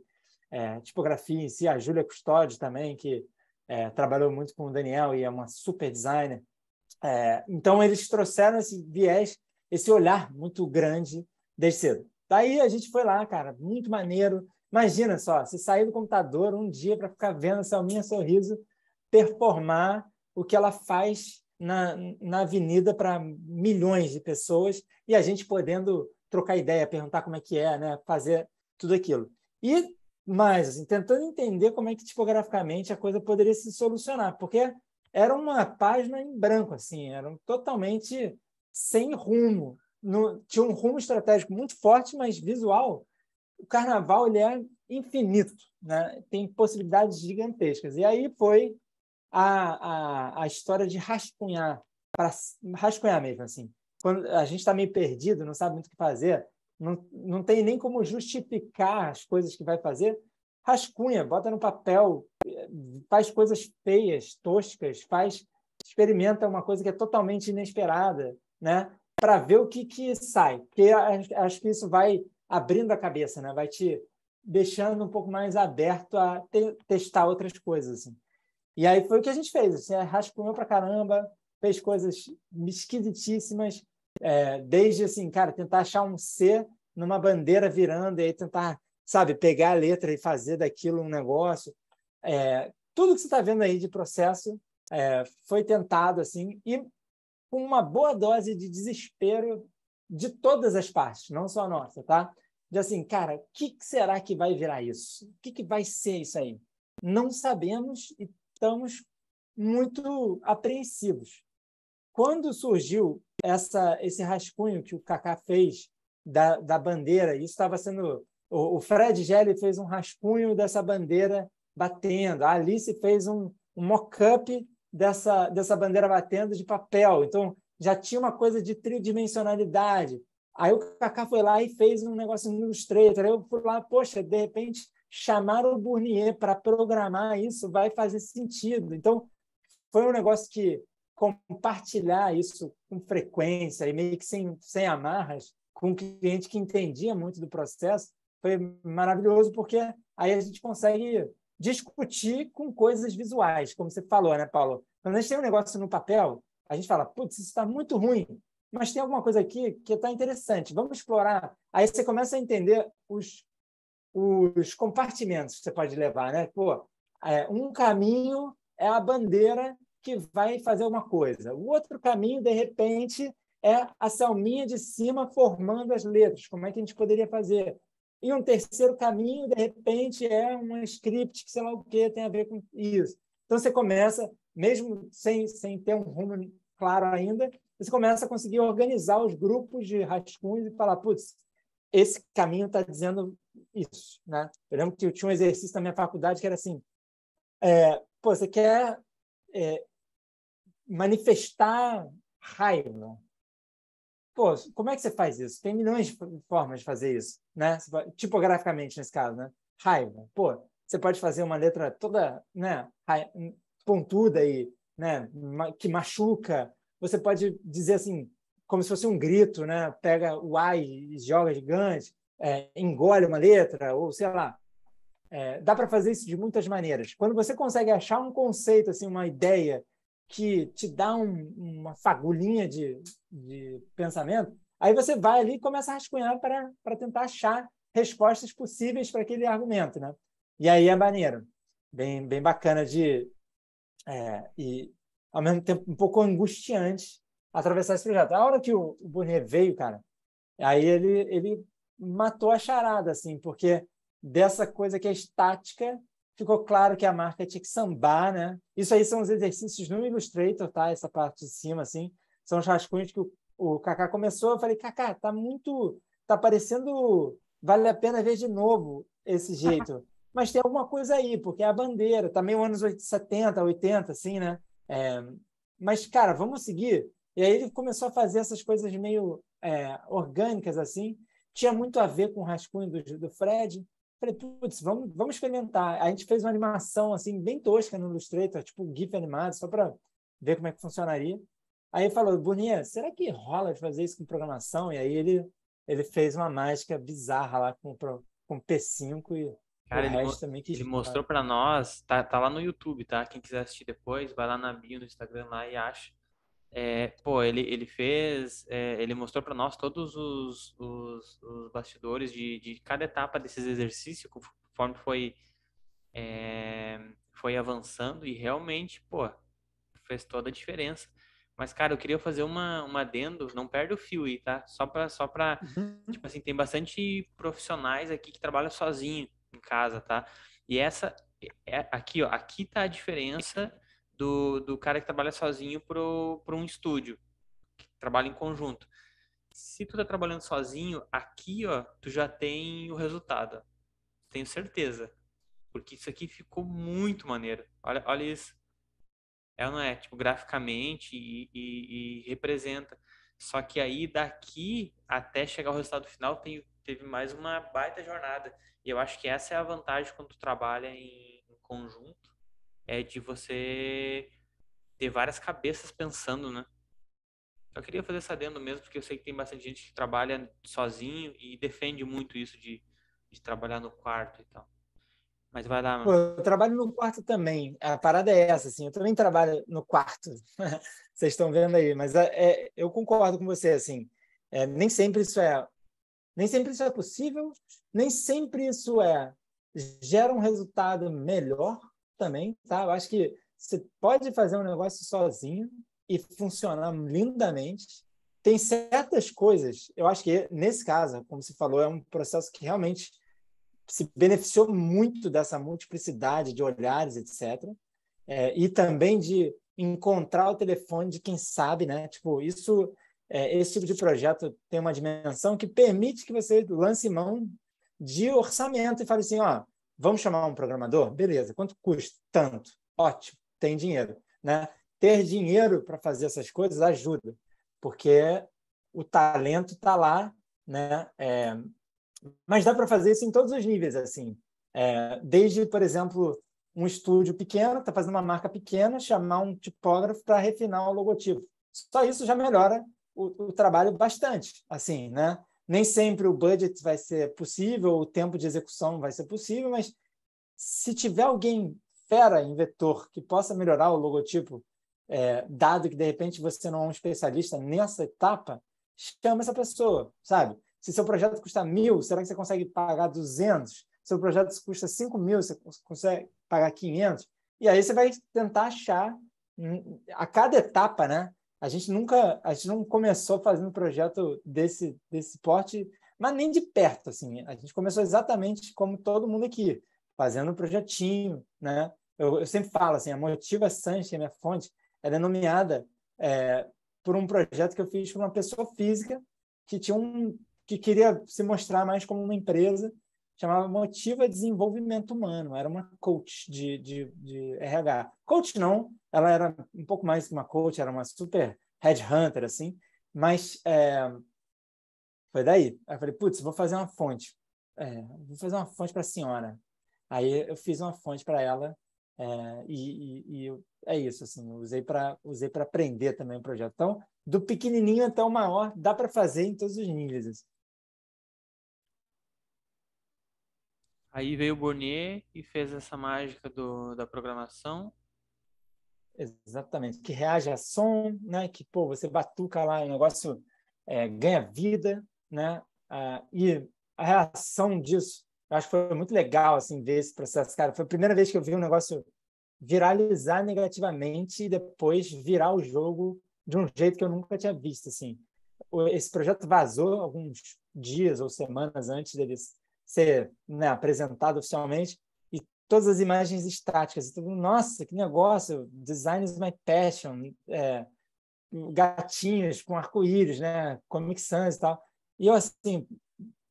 é, tipografia em si, a Júlia Custódio também, que é, trabalhou muito com o Daniel e é uma super designer. É, então, eles trouxeram esse viés, esse olhar muito grande desde cedo. Daí a gente foi lá, cara, muito maneiro. Imagina só, você sair do computador um dia para ficar vendo essa minha Sorriso performar o que ela faz na, na avenida para milhões de pessoas e a gente podendo trocar ideia, perguntar como é que é, né? fazer tudo aquilo. E mais, assim, tentando entender como é que tipograficamente a coisa poderia se solucionar, porque era uma página em branco, assim, eram totalmente sem rumo. No, tinha um rumo estratégico muito forte, mas visual, o carnaval ele é infinito, né? tem possibilidades gigantescas. E aí foi a, a, a história de rascunhar, para rascunhar mesmo, assim. Quando a gente está meio perdido, não sabe muito o que fazer, não, não tem nem como justificar as coisas que vai fazer, rascunha, bota no papel, faz coisas feias, toscas, faz experimenta uma coisa que é totalmente inesperada, né? Para ver o que que sai. Porque acho que isso vai abrindo a cabeça, né? Vai te deixando um pouco mais aberto a te testar outras coisas. Assim. E aí foi o que a gente fez, assim, é, rascunhou para caramba, fez coisas esquisitíssimas, é, desde assim, cara, tentar achar um C numa bandeira virando e aí tentar, sabe, pegar a letra e fazer daquilo um negócio. É, tudo que você está vendo aí de processo é, foi tentado assim e com uma boa dose de desespero de todas as partes, não só a nossa, tá? De assim, cara, o que, que, será que vai virar isso? O que, que vai ser isso aí? Não sabemos e estamos muito apreensivos. Quando surgiu essa, esse rascunho que o Kaká fez da, da bandeira, isso estava sendo. O, o Fred Gelli fez um rascunho dessa bandeira batendo. A Alice fez um, um mock-up dessa, dessa bandeira batendo de papel. Então, já tinha uma coisa de tridimensionalidade. Aí o Kaká foi lá e fez um negócio no Illustrator. Aí eu fui lá, poxa, de repente, chamar o Burnier para programar isso vai fazer sentido. Então, foi um negócio que compartilhar isso com frequência e meio que sem, sem amarras com um cliente que entendia muito do processo foi maravilhoso, porque aí a gente consegue discutir com coisas visuais, como você falou, né, Paulo? Quando a gente tem um negócio no papel, a gente fala, putz, isso está muito ruim, mas tem alguma coisa aqui que está interessante, vamos explorar. Aí você começa a entender os, os compartimentos que você pode levar, né? Pô, é, um caminho é a bandeira que vai fazer uma coisa, o outro caminho, de repente, é a salminha de cima formando as letras. Como é que a gente poderia fazer? E um terceiro caminho, de repente, é um script que sei lá o que tem a ver com isso. Então você começa, mesmo sem, sem ter um rumo claro ainda, você começa a conseguir organizar os grupos de rascunhos e falar, putz, esse caminho está dizendo isso. Né? Eu lembro que eu tinha um exercício na minha faculdade que era assim, é, pô, você quer é, manifestar raiva. Pô, como é que você faz isso? Tem milhões de formas de fazer isso, né? Tipograficamente, nesse caso, né? Raiva. Pô, você pode fazer uma letra toda, né? Pontuda e, né? Que machuca. Você pode dizer assim, como se fosse um grito, né? Pega o ai e joga gigante, é, engole uma letra, ou sei lá. É, dá para fazer isso de muitas maneiras. Quando você consegue achar um conceito, assim, uma ideia que te dá um, uma fagulhinha de, de pensamento, aí você vai ali e começa a rascunhar para tentar achar respostas possíveis para aquele argumento, né? E aí é maneiro, bem, bem bacana de... É, e, ao mesmo tempo, um pouco angustiante atravessar esse projeto. A hora que o, o Burnier veio, cara, aí ele, ele matou a charada, assim, porque dessa coisa que é estática ficou claro que a marca tinha que sambar, né? Isso aí são os exercícios no Illustrator, tá? Essa parte de cima, assim. São os rascunhos que o, o Kaká começou. Eu falei, Kaká, tá muito... Tá parecendo... Vale a pena ver de novo esse jeito. Mas tem alguma coisa aí, porque é a bandeira. Tá meio anos 70, 80, assim, né? É... Mas, cara, vamos seguir. E aí ele começou a fazer essas coisas meio é, orgânicas, assim. Tinha muito a ver com o rascunho do, do Fred Falei, putz, vamos, vamos experimentar. A gente fez uma animação, assim, bem tosca no Illustrator, tipo um GIF animado, só para ver como é que funcionaria. Aí falou, Boninha, será que rola de fazer isso com programação? E aí ele, ele fez uma mágica bizarra lá com, com P5 e Cara, ele, também. Que ele mostrou para nós, tá, tá lá no YouTube, tá? Quem quiser assistir depois, vai lá na bio no Instagram lá e acha é, pô, ele, ele fez, é, ele mostrou para nós todos os, os, os bastidores de, de cada etapa desses exercícios, conforme foi, é, foi avançando, e realmente, pô, fez toda a diferença. Mas, cara, eu queria fazer uma, uma adendo, não perde o fio aí, tá? Só pra, só pra uhum. tipo assim, tem bastante profissionais aqui que trabalham sozinho em casa, tá? E essa, é, aqui, ó, aqui tá a diferença do, do cara que trabalha sozinho para um estúdio, que trabalha em conjunto. Se tu tá trabalhando sozinho, aqui, ó, tu já tem o resultado. Tenho certeza. Porque isso aqui ficou muito maneiro. Olha, olha isso. É ou não é? Tipo, graficamente e, e, e representa. Só que aí, daqui até chegar ao resultado final, tem, teve mais uma baita jornada. E eu acho que essa é a vantagem quando tu trabalha em, em conjunto é de você ter várias cabeças pensando, né? Só queria fazer essa adendo mesmo, porque eu sei que tem bastante gente que trabalha sozinho e defende muito isso de, de trabalhar no quarto e tal. Mas vai lá, Pô, eu trabalho no quarto também. A parada é essa, assim. Eu também trabalho no quarto. Vocês estão vendo aí. Mas é, é, eu concordo com você, assim. É, nem sempre isso é... Nem sempre isso é possível. Nem sempre isso é... Gera um resultado melhor também, tá? Eu acho que você pode fazer um negócio sozinho e funcionar lindamente. Tem certas coisas, eu acho que nesse caso, como você falou, é um processo que realmente se beneficiou muito dessa multiplicidade de olhares, etc. É, e também de encontrar o telefone de quem sabe, né? Tipo, isso, é, esse tipo de projeto tem uma dimensão que permite que você lance mão de orçamento e fale assim, ó, Vamos chamar um programador? Beleza. Quanto custa? Tanto. Ótimo. Tem dinheiro. Né? Ter dinheiro para fazer essas coisas ajuda, porque o talento está lá, né? É... mas dá para fazer isso em todos os níveis, assim. É... desde, por exemplo, um estúdio pequeno, está fazendo uma marca pequena, chamar um tipógrafo para refinar o logotipo. Só isso já melhora o, o trabalho bastante, assim, né? nem sempre o budget vai ser possível, o tempo de execução vai ser possível, mas se tiver alguém fera em vetor que possa melhorar o logotipo, é, dado que de repente você não é um especialista nessa etapa, chama essa pessoa, sabe? Se seu projeto custa mil, será que você consegue pagar 200? Seu projeto custa 5 mil, você consegue pagar 500? E aí você vai tentar achar, hum, a cada etapa, né? A gente nunca, a gente não começou fazendo um projeto desse desse porte, mas nem de perto assim. A gente começou exatamente como todo mundo aqui, fazendo um projetinho, né? Eu, eu sempre falo assim, a Motiva sanchez que é minha fonte, ela é nomeada é, por um projeto que eu fiz com uma pessoa física que tinha um que queria se mostrar mais como uma empresa chamava Motiva Desenvolvimento Humano, era uma coach de, de, de RH. Coach não, ela era um pouco mais que uma coach, era uma super headhunter, assim, mas é, foi daí. Aí eu falei, putz, vou fazer uma fonte, é, vou fazer uma fonte para a senhora. Aí eu fiz uma fonte para ela é, e, e, e, é isso, assim, usei para usei para aprender também o projeto. Então, do pequenininho até o maior, dá para fazer em todos os níveis. Assim. Aí veio o Bournier e fez essa mágica do, da programação. Exatamente, que reage a som, né? que pô, você batuca lá, o negócio é, ganha vida, né? Ah, e a reação disso, eu acho que foi muito legal assim, ver esse processo, cara. Foi a primeira vez que eu vi um negócio viralizar negativamente e depois virar o jogo de um jeito que eu nunca tinha visto. Assim. Esse projeto vazou alguns dias ou semanas antes deles ser né, apresentado oficialmente, e todas as imagens estáticas, tudo, nossa, que negócio, design is my passion, é, gatinhos com arco-íris, né, Comic Sans e tal. E eu, assim,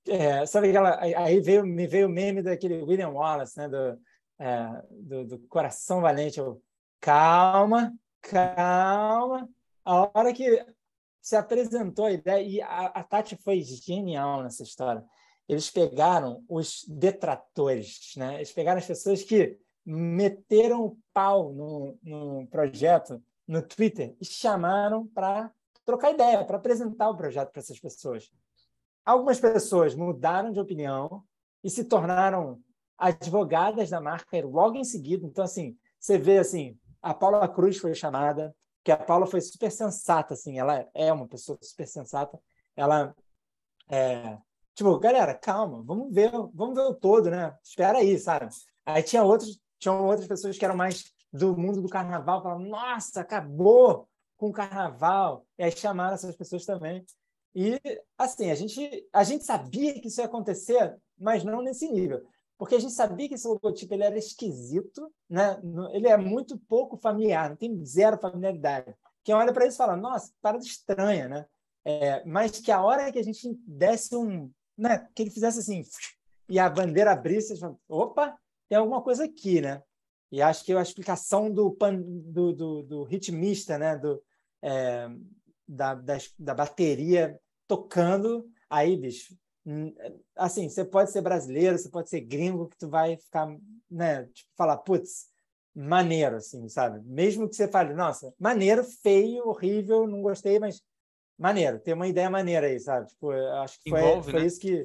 é, sabe aquela... Aí veio, me veio o meme daquele William Wallace, né, do, é, do, do Coração Valente, eu, calma, calma, a hora que se apresentou a ideia, e a, a Tati foi genial nessa história, eles pegaram os detratores, né? eles pegaram as pessoas que meteram o pau no, no projeto no Twitter e chamaram para trocar ideia, para apresentar o projeto para essas pessoas. Algumas pessoas mudaram de opinião e se tornaram advogadas da marca logo em seguida. Então, assim, você vê assim, a Paula Cruz foi chamada, que a Paula foi super sensata, assim, ela é uma pessoa super sensata. Ela é, Tipo, galera, calma, vamos ver, vamos ver o todo, né? Espera aí, sabe? Aí tinha outros, tinha outras pessoas que eram mais do mundo do carnaval, falavam, nossa, acabou com o carnaval. E aí chamaram essas pessoas também. E, assim, a gente, a gente sabia que isso ia acontecer, mas não nesse nível. Porque a gente sabia que esse logotipo ele era esquisito, né? ele é muito pouco familiar, não tem zero familiaridade. Quem olha para isso fala, nossa, parada estranha, né? É, mas que a hora que a gente desse um, né, que ele fizesse assim, e a bandeira abrisse, opa, tem alguma coisa aqui, né? E acho que a explicação do, pan, do, do, do, ritmista, né, do, é, da, da, da bateria tocando, aí, bicho, assim, você pode ser brasileiro, você pode ser gringo, que tu vai ficar, né, tipo, falar, putz, maneiro, assim, sabe? Mesmo que você fale, nossa, maneiro, feio, horrível, não gostei, mas maneiro, tem uma ideia maneira aí, sabe? Tipo, acho que foi, Envolve, foi né? isso que.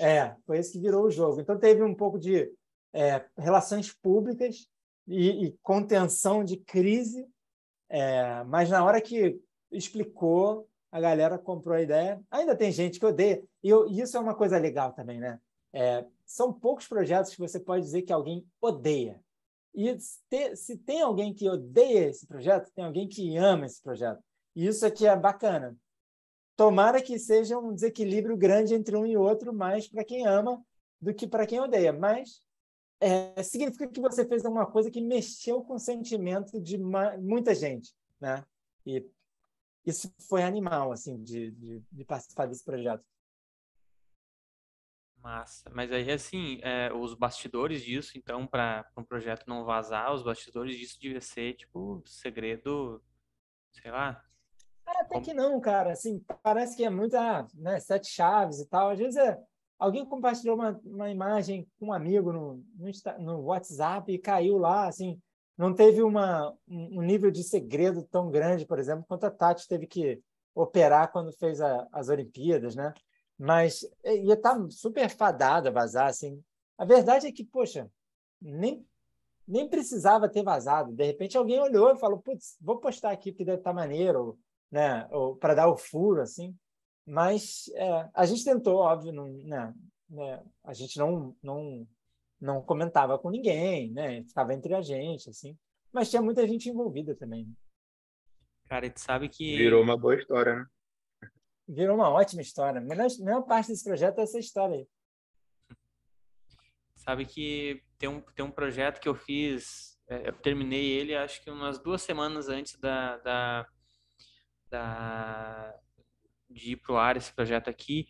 É, foi isso que virou o jogo. Então teve um pouco de é, relações públicas e, e, contenção de crise, é, mas na hora que explicou, a galera comprou a ideia. Ainda tem gente que odeia, e, eu, isso é uma coisa legal também, né? É, são poucos projetos que você pode dizer que alguém odeia. E se, se tem alguém que odeia esse projeto, tem alguém que ama esse projeto. Isso aqui é bacana. Tomara que seja um desequilíbrio grande entre um e outro, mais para quem ama do que para quem odeia. Mas é, significa que você fez alguma coisa que mexeu com o sentimento de muita gente, né? E isso foi animal, assim, de, de, de participar desse projeto. Massa. Mas aí, assim, é, os bastidores disso, então, para um projeto não vazar, os bastidores disso devia ser, tipo, segredo, sei lá, até que não, cara. Assim, parece que é muita, né, sete chaves e tal. Às vezes é, alguém compartilhou uma, uma imagem com um amigo no, no, no, WhatsApp e caiu lá, assim, não teve uma, um nível de segredo tão grande, por exemplo, quanto a Tati teve que operar quando fez a, as Olimpíadas, né? Mas ia estar tá super fadada vazar, assim. A verdade é que, poxa, nem, nem precisava ter vazado. De repente alguém olhou e falou, putz, vou postar aqui porque deve estar tá maneiro, né? Ou para dar o furo, assim. Mas é, a gente tentou, óbvio, não, né? né? A gente não, não, não comentava com ninguém, né? Ficava entre a gente, assim. Mas tinha muita gente envolvida também. Né. Cara, tu sabe que... Virou uma boa história, né? Virou uma ótima história. A melhor, a melhor parte desse projeto é essa história aí. Sabe que tem um, tem um projeto que eu fiz é, eu terminei ele acho que umas duas semanas antes da, da, da, de ir para o ar esse projeto aqui.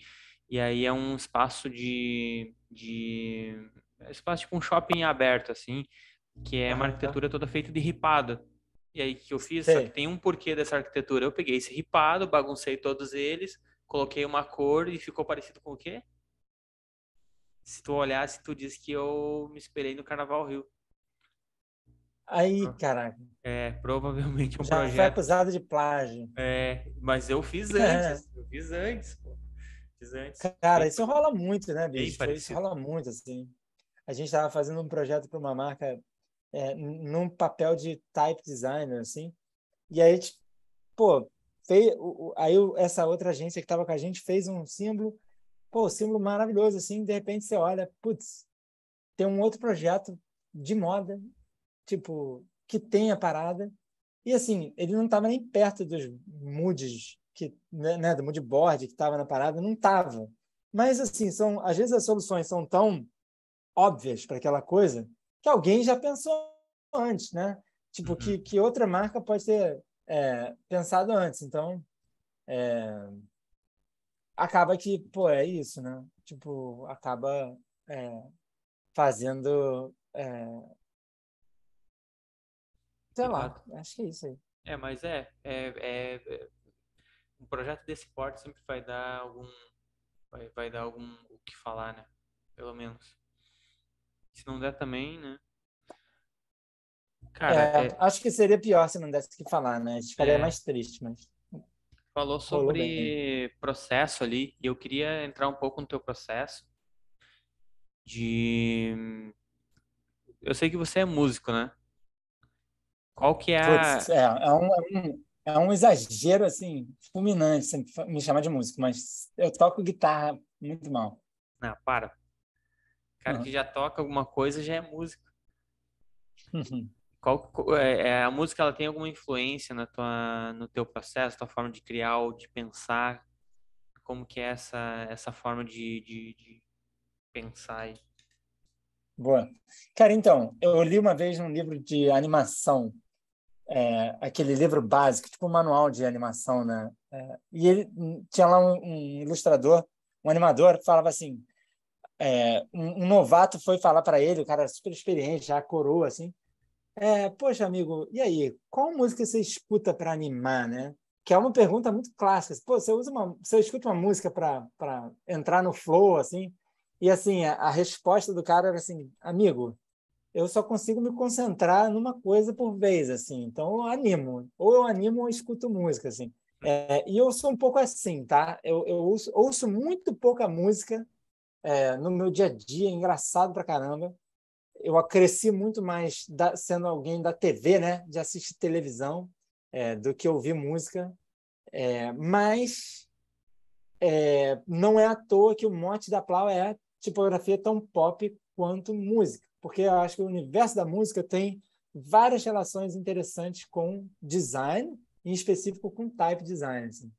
E aí é um espaço de, de é um espaço tipo um shopping aberto, assim, que é uma ah, tá. arquitetura toda feita de ripado. E aí que eu fiz, só que tem um porquê dessa arquitetura. Eu peguei esse ripado, baguncei todos eles, coloquei uma cor e ficou parecido com o quê? Se tu olhasse tu diz que eu me esperei no Carnaval Rio. Aí, caraca. É, provavelmente um Já projeto. Já foi acusado de plágio. É, mas eu fiz é. antes. É. Eu fiz antes, pô. Fiz antes. Cara, isso rola muito, né, bicho? Isso rola muito, assim. A gente estava fazendo um projeto para uma marca é, num papel de type designer, assim. E aí, tipo, pô, fez, aí essa outra agência que estava com a gente fez um símbolo, pô, símbolo maravilhoso, assim. De repente você olha, putz, tem um outro projeto de moda tipo, que tem a parada. E assim, ele não estava nem perto dos moods, que, né, né do mood board que estava na parada, não estava. Mas assim, são, às vezes as soluções são tão óbvias para aquela coisa que alguém já pensou antes, né? Tipo, uhum. que, que outra marca pode ter é, pensado antes. Então, é, acaba que, pô, é isso, né? Tipo, acaba é, fazendo é, Sei lá, então, acho que é isso aí. É, mas é, é, é, é, um projeto desse porte sempre vai dar algum, vai, vai dar algum o que falar, né? Pelo menos. Se não der também, né? Cara, é, é... acho que seria pior se não desse o que falar, né? A gente ficaria é. mais triste, mas falou sobre processo ali e eu queria entrar um pouco no teu processo de eu sei que você é músico, né? Qual que é a... Putz, é, é, um, é, um, é um exagero, assim, fulminante assim, me chamar de músico, mas eu toco guitarra muito mal. Não, para. O cara uhum. que já toca alguma coisa já é músico. Uhum. Qual, é, é, a música ela tem alguma influência na tua, no teu processo, tua forma de criar ou de pensar? Como que é essa, essa forma de, de, de pensar? Boa. Cara, então, eu li uma vez um livro de animação é, aquele livro básico, tipo um manual de animação, né? É, e ele hum, tinha lá um, um, ilustrador, um animador, falava assim, é, um, um, novato foi falar para ele, o cara super experiente, já coroa, assim, é, poxa, amigo, e aí, qual música você escuta para animar, né? Que é uma pergunta muito clássica. Assim, Pô, você, usa uma, você escuta uma música para entrar no flow, assim, e assim, a, a resposta do cara era assim, amigo, eu só consigo me concentrar numa coisa por vez, assim. Então, eu animo. Ou eu animo ou escuto música, assim. Hum. É, e eu sou um pouco assim, tá? Eu, eu ouço, ouço, muito pouca música é, no meu dia a dia, é engraçado pra caramba. Eu cresci muito mais da, sendo alguém da TV, né? De assistir televisão é, do que ouvir música. É, mas não é à toa que o mote da Plau é tipografia tão pop quanto música porque eu acho que o universo da música tem várias relações interessantes com design, em específico com type design. Assim.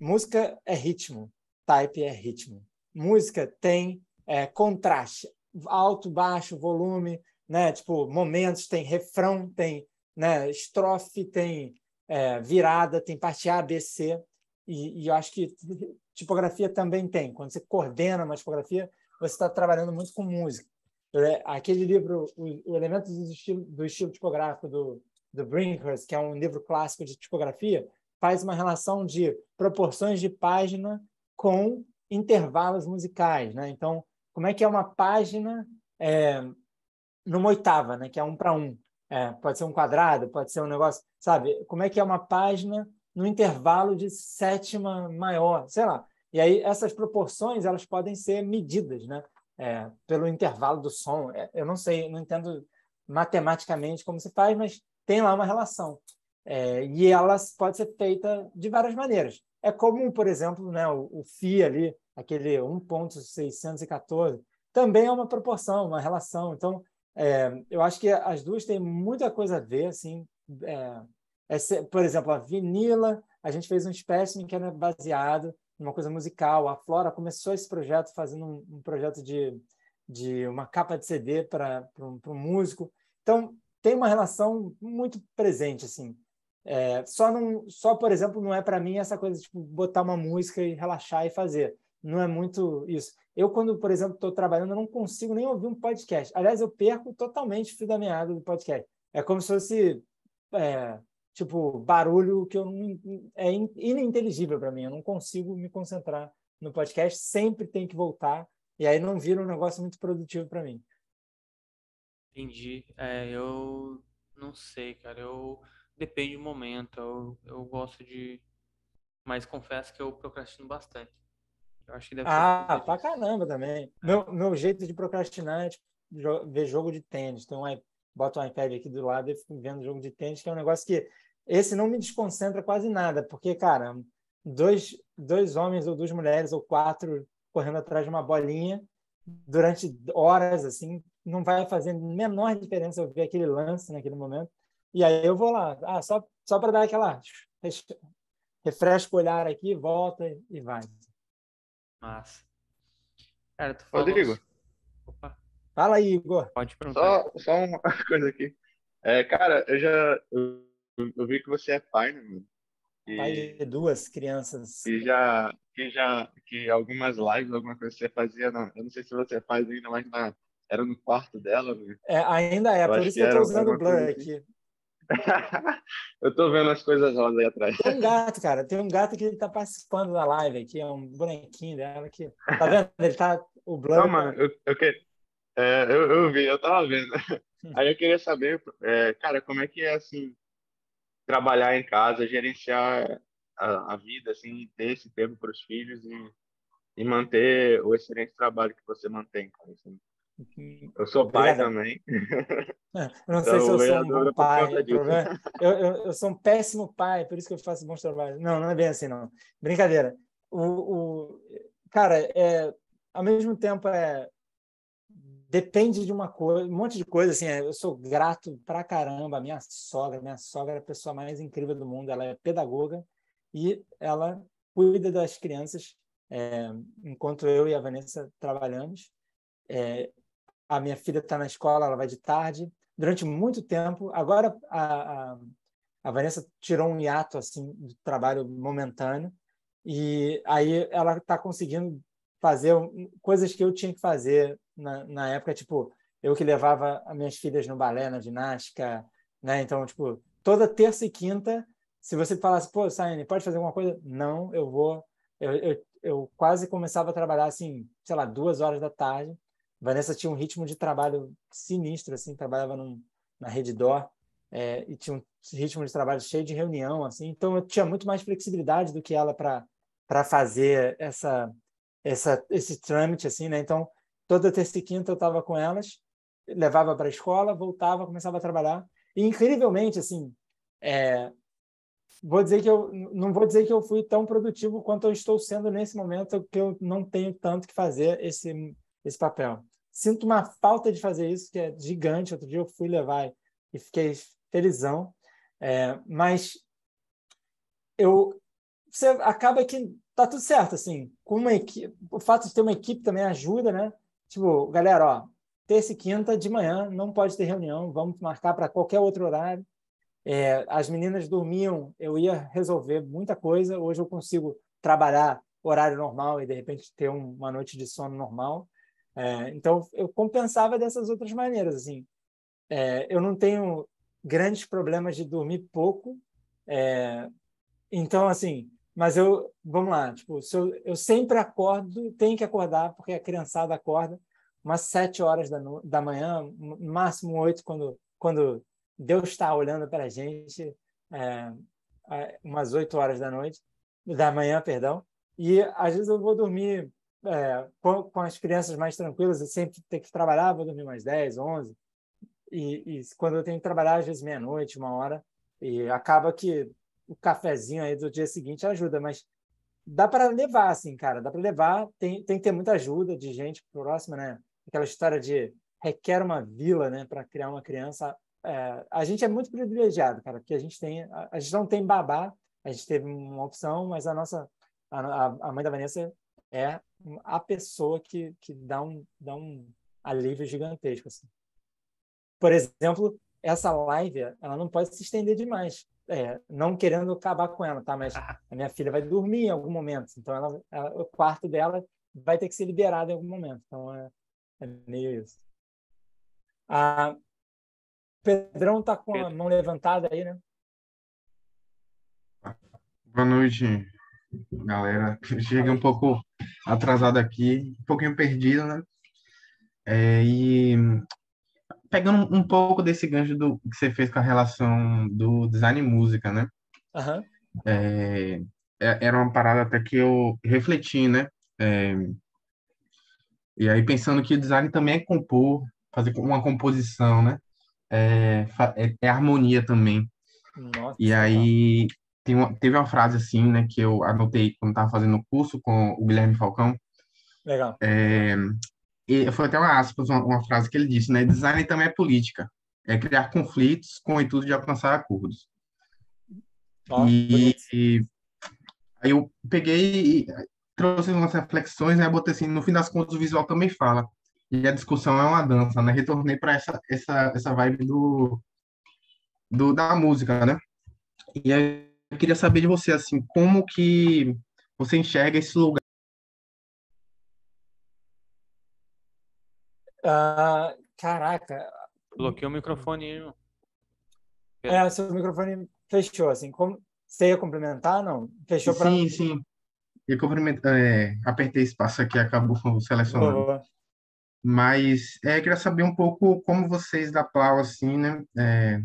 Música é ritmo, type é ritmo. Música tem é, contraste, alto, baixo, volume, né? Tipo momentos, tem refrão, tem né? estrofe, tem é, virada, tem parte A, B, C. E, e eu acho que tipografia também tem. Quando você coordena uma tipografia, você está trabalhando muito com música. É, aquele livro, o, Elementos do Estilo, do estilo Tipográfico do, do Brinkhurst, que é um livro clássico de tipografia, faz uma relação de proporções de página com intervalos musicais, né? Então, como é que é uma página é, numa oitava, né? Que é um para um. É, pode ser um quadrado, pode ser um negócio, sabe? Como é que é uma página no intervalo de sétima maior, sei lá. E aí essas proporções elas podem ser medidas, né? é, pelo intervalo do som. É, eu não sei, não entendo matematicamente como se faz, mas tem lá uma relação. É, e ela pode ser feita de várias maneiras. É comum, por exemplo, né, o, o Φ ali, aquele 1.614, também é uma proporção, uma relação. Então, é, eu acho que as duas têm muita coisa a ver, assim, é, é por exemplo, a vinila, a gente fez um espécime que era baseado uma coisa musical. A Flora começou esse projeto fazendo um, um projeto de, de uma capa de CD para um, um músico. Então, tem uma relação muito presente, assim. É, só, não, só, por exemplo, não é para mim essa coisa de tipo, botar uma música e relaxar e fazer. Não é muito isso. Eu, quando, por exemplo, estou trabalhando, eu não consigo nem ouvir um podcast. Aliás, eu perco totalmente o fio da meada do podcast. É como se fosse é, tipo, barulho que eu não, é ininteligível para mim. Eu não consigo me concentrar no podcast, sempre tem que voltar, e aí não vira um negócio muito produtivo para mim. Entendi. É, eu não sei, cara. Eu depende do momento. Eu, eu gosto de. Mas confesso que eu procrastino bastante. Eu acho que deve Ah, pra caramba também. É. Meu, meu jeito de procrastinar é tipo, ver jogo de tênis. boto um iPad aqui do lado e fico vendo jogo de tênis, que é um negócio que esse não me desconcentra quase nada, porque, cara, dois, dois homens ou duas mulheres ou quatro correndo atrás de uma bolinha durante horas, assim, não vai fazer menor diferença eu ver aquele lance naquele momento. E aí eu vou lá, ah, só, só para dar aquela. refresco o olhar aqui, volta e vai. Massa. Cara, tu falou... Rodrigo. Opa. Fala aí, Igor. Pode perguntar. Só, só uma coisa aqui. É, cara, eu já. Eu eu vi que você é pai, né, mano? E, pai de duas crianças. E já, que já, que algumas lives, alguma coisa você fazia, não, eu não sei se você faz ainda, mas na, era no quarto dela, né? É, ainda é, eu por isso que eu tô usando o blur assim. aqui. eu tô vendo as coisas rosa aí atrás. Tem um gato, cara, tem um gato que ele tá participando da live aqui, é um bonequinho dela que, tá vendo? Ele tá, o blur... Não, tá mano, eu, eu É, eu, eu vi, eu tava vendo. Hum. Aí eu queria saber, é, cara, como é que é assim, trabalhar em casa, gerenciar a, a vida, assim, ter esse tempo para os filhos e, e manter o excelente trabalho que você mantém, cara, assim. Eu sou pai Obrigado. também. É, eu não então, sei se eu sou um bom pai. É, eu, eu, eu, sou um péssimo pai, por isso que eu faço bons trabalhos. Não, não é bem assim, não. Brincadeira. O, o cara, é, ao mesmo tempo é depende de uma coisa, um monte de coisa assim. É, eu sou grato pra caramba minha sogra. Minha sogra é a pessoa mais incrível do mundo. Ela é pedagoga e ela cuida das crianças é, enquanto eu e a Vanessa trabalhamos. É, a minha filha está na escola, ela vai de tarde. Durante muito tempo, agora a, a, a Vanessa tirou um hiato assim do trabalho momentâneo e aí ela está conseguindo fazer coisas que eu tinha que fazer na, na época, tipo, eu que levava as minhas filhas no balé, na ginástica, né? Então, tipo, toda terça e quinta, se você falasse, pô, Saine, pode fazer alguma coisa? Não, eu vou. Eu, eu, eu quase começava a trabalhar, assim, sei lá, duas horas da tarde. Vanessa tinha um ritmo de trabalho sinistro, assim, trabalhava num, na Reddor é, e tinha um ritmo de trabalho cheio de reunião, assim. Então, eu tinha muito mais flexibilidade do que ela para para fazer essa, essa, esse trâmite, assim, né? Então, Toda terça e quinta eu estava com elas, levava para a escola, voltava, começava a trabalhar. E incrivelmente, assim, é, vou dizer que eu não vou dizer que eu fui tão produtivo quanto eu estou sendo nesse momento, que eu não tenho tanto que fazer esse esse papel. Sinto uma falta de fazer isso que é gigante. Outro dia eu fui levar e fiquei felizão, é, mas eu você acaba que tá tudo certo assim. Com uma equipe, o fato de ter uma equipe também ajuda, né? Tipo, galera, ó, terça e quinta de manhã não pode ter reunião, vamos marcar para qualquer outro horário. É, as meninas dormiam, eu ia resolver muita coisa. Hoje eu consigo trabalhar horário normal e de repente ter uma noite de sono normal. É, então eu compensava dessas outras maneiras. Assim, é, eu não tenho grandes problemas de dormir pouco. É, então assim, mas eu, vamos lá, tipo, se eu, eu sempre acordo, tenho que acordar, porque a criançada acorda umas sete horas da, no, da manhã, máximo oito, quando, quando Deus está olhando para a gente, é, é, umas oito horas da noite, da manhã, perdão. E às vezes eu vou dormir é, com, com, as crianças mais tranquilas, eu sempre tenho que trabalhar, vou dormir mais dez, onze. e quando eu tenho que trabalhar, às vezes meia-noite, uma hora, e acaba que o cafezinho aí do dia seguinte ajuda, mas dá para levar, assim, cara, dá para levar. Tem, tem que ter muita ajuda de gente próxima, né? Aquela história de requer uma vila, né, para criar uma criança. É, a gente é muito privilegiado, cara, porque a gente tem, a, a, gente não tem babá, a gente teve uma opção, mas a nossa, a, a mãe da Vanessa é a pessoa que, que dá um, dá um alívio gigantesco, assim. Por exemplo, essa live, ela não pode se estender demais, é, não querendo acabar com ela, tá? Mas a minha filha vai dormir em algum momento, então ela, ela, o quarto dela vai ter que ser liberado em algum momento. Então é, é meio isso. Ah, Pedrão tá com a mão levantada aí, né? Boa noite, galera. Cheguei um pouco atrasado aqui, um pouquinho perdido, né? É, e pegando um pouco desse gancho do que você fez com a relação do design e música, né? Uhum. É, era uma parada até que eu refleti, né? É, e aí pensando que o design também é compor, fazer uma composição, né? É, é, é harmonia também. Nossa, e aí uma, teve uma frase assim, né, que eu anotei quando estava fazendo o curso com o Guilherme Falcão. Legal. É, e foi até uma aspas, uma, uma, frase que ele disse, né? Design também é política, é criar conflitos com o intuito de alcançar acordos. Ah, e, e, aí eu peguei e trouxe umas reflexões, né? Botei assim, no fim das contas o visual também fala. E a discussão é uma dança, né? Retornei para essa, essa, essa vibe do, do, da música, né? E aí eu queria saber de você, assim, como que você enxerga esse lugar Ah, caraca. Bloqueou o microfone. Irmão. É, seu microfone fechou, assim. Como... Você ia complementar, não? Fechou para... Sim, sim. Eu é, apertei espaço aqui, acabou selecionando. Boa. Mas é, eu queria saber um pouco como vocês da Plau, assim, né? É,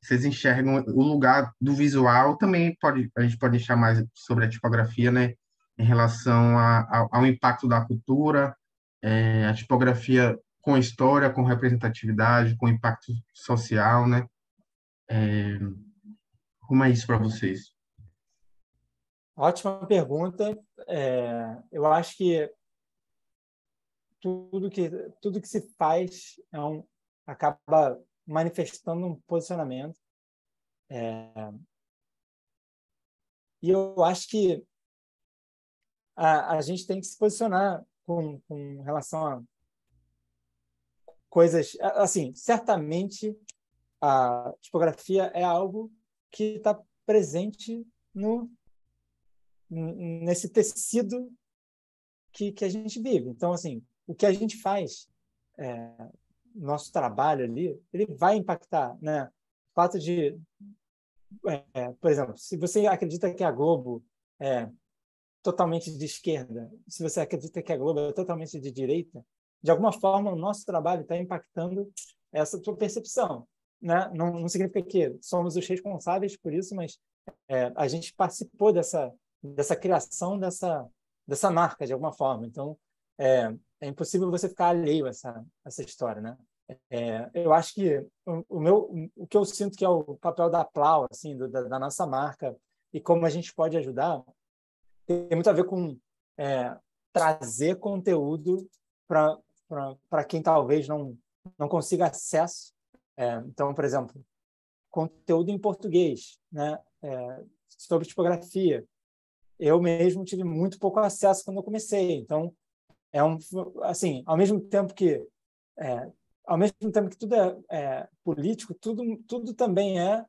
vocês enxergam o lugar do visual, também pode, a gente pode deixar mais sobre a tipografia, né? Em relação a, a, ao impacto da cultura, é, a tipografia com história, com representatividade, com impacto social, né? É, como é isso para vocês? Ótima pergunta. É, eu acho que tudo que tudo que se faz é um, acaba manifestando um posicionamento. É, e eu acho que a, a gente tem que se posicionar com, com relação a coisas. Assim, certamente a tipografia é algo que está presente no nesse tecido que, que a gente vive. Então, assim, o que a gente faz, é, nosso trabalho ali, ele vai impactar, né? O fato de, é, por exemplo, se você acredita que a Globo é, totalmente de esquerda, se você acredita que a Globo é totalmente de direita, de alguma forma o nosso trabalho está impactando essa sua percepção. Né? Não, não, significa que somos os responsáveis por isso, mas é, a gente participou dessa, dessa criação dessa, dessa marca, de alguma forma. Então, é, é impossível você ficar alheio a essa, essa história. Né? É, eu acho que o, o, meu, o que eu sinto que é o papel da Plau, assim, do, da, da nossa marca, e como a gente pode ajudar, tem muito a ver com é, trazer conteúdo para quem talvez não, não consiga acesso. É, então, por exemplo, conteúdo em português, né? É, sobre tipografia. Eu mesmo tive muito pouco acesso quando eu comecei. Então, é um assim, ao mesmo tempo que é, ao mesmo tempo que tudo é, é, político, tudo tudo também é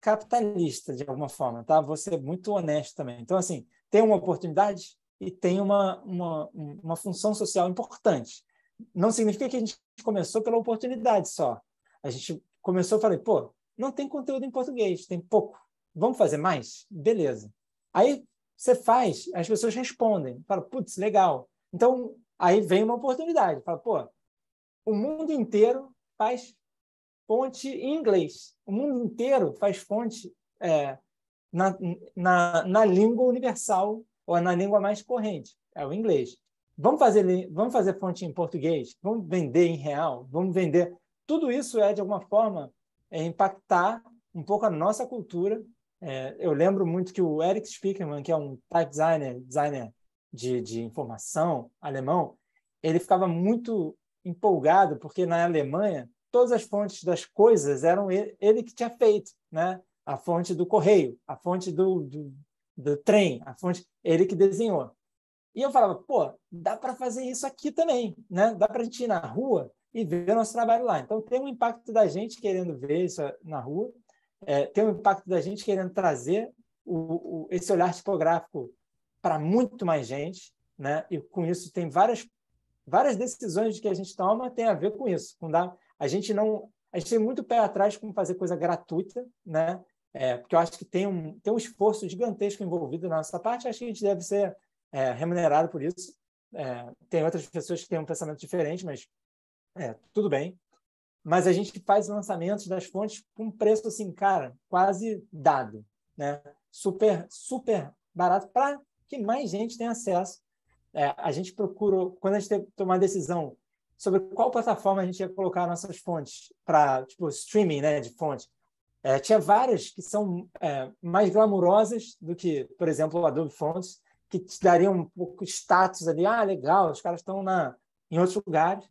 capitalista de alguma forma, tá? Vou ser é muito honesto também. Então, assim, tem uma oportunidade e tem uma, uma, uma função social importante. Não significa que a gente começou pela oportunidade só. A gente começou, falei, pô, não tem conteúdo em português, tem pouco. Vamos fazer mais? Beleza. Aí você faz, as pessoas respondem, fala, putz, legal. Então, aí vem uma oportunidade, fala, pô, o mundo inteiro faz fonte em inglês. O mundo inteiro faz fonte é, na, na, na língua universal ou na língua mais corrente, é o inglês. Vamos fazer, vamos fazer fonte em português, vamos vender em real, vamos vender. Tudo isso é, de alguma forma, é impactar um pouco a nossa cultura. É, eu lembro muito que o Eric Spiekermann, que é um type designer, designer de, de informação alemão, ele ficava muito empolgado, porque na Alemanha todas as fontes das coisas eram ele, ele que tinha feito, né? a fonte do correio, a fonte do, do, do trem, a fonte. Ele que desenhou. E eu falava, pô, dá para fazer isso aqui também, né? Dá para a gente ir na rua e ver o nosso trabalho lá. Então, tem um impacto da gente querendo ver isso na rua, é, tem um impacto da gente querendo trazer o, o, esse olhar tipográfico para muito mais gente, né? E com isso tem várias várias decisões que a gente toma tem a ver com isso, com dar a gente não a gente tem muito pé atrás com fazer coisa gratuita, né? é, porque eu acho que tem um, tem um esforço gigantesco envolvido na nossa parte, acho que a gente deve ser é, remunerado por isso. É, tem outras pessoas que têm um pensamento diferente, mas é, tudo bem. Mas a gente faz lançamentos das fontes com preço, assim, cara, quase dado, né? Super, super barato para que mais gente tenha acesso. É, a gente procura, quando a gente tem, tomar a decisão sobre qual plataforma a gente ia colocar nossas fontes para, tipo, streaming, né, de fontes, é, tinha várias que são é, mais glamourosas do que, por exemplo, o Adobe Fonts, que te daria um pouco de status ali. Ah, legal, os caras estão na, em outros lugares.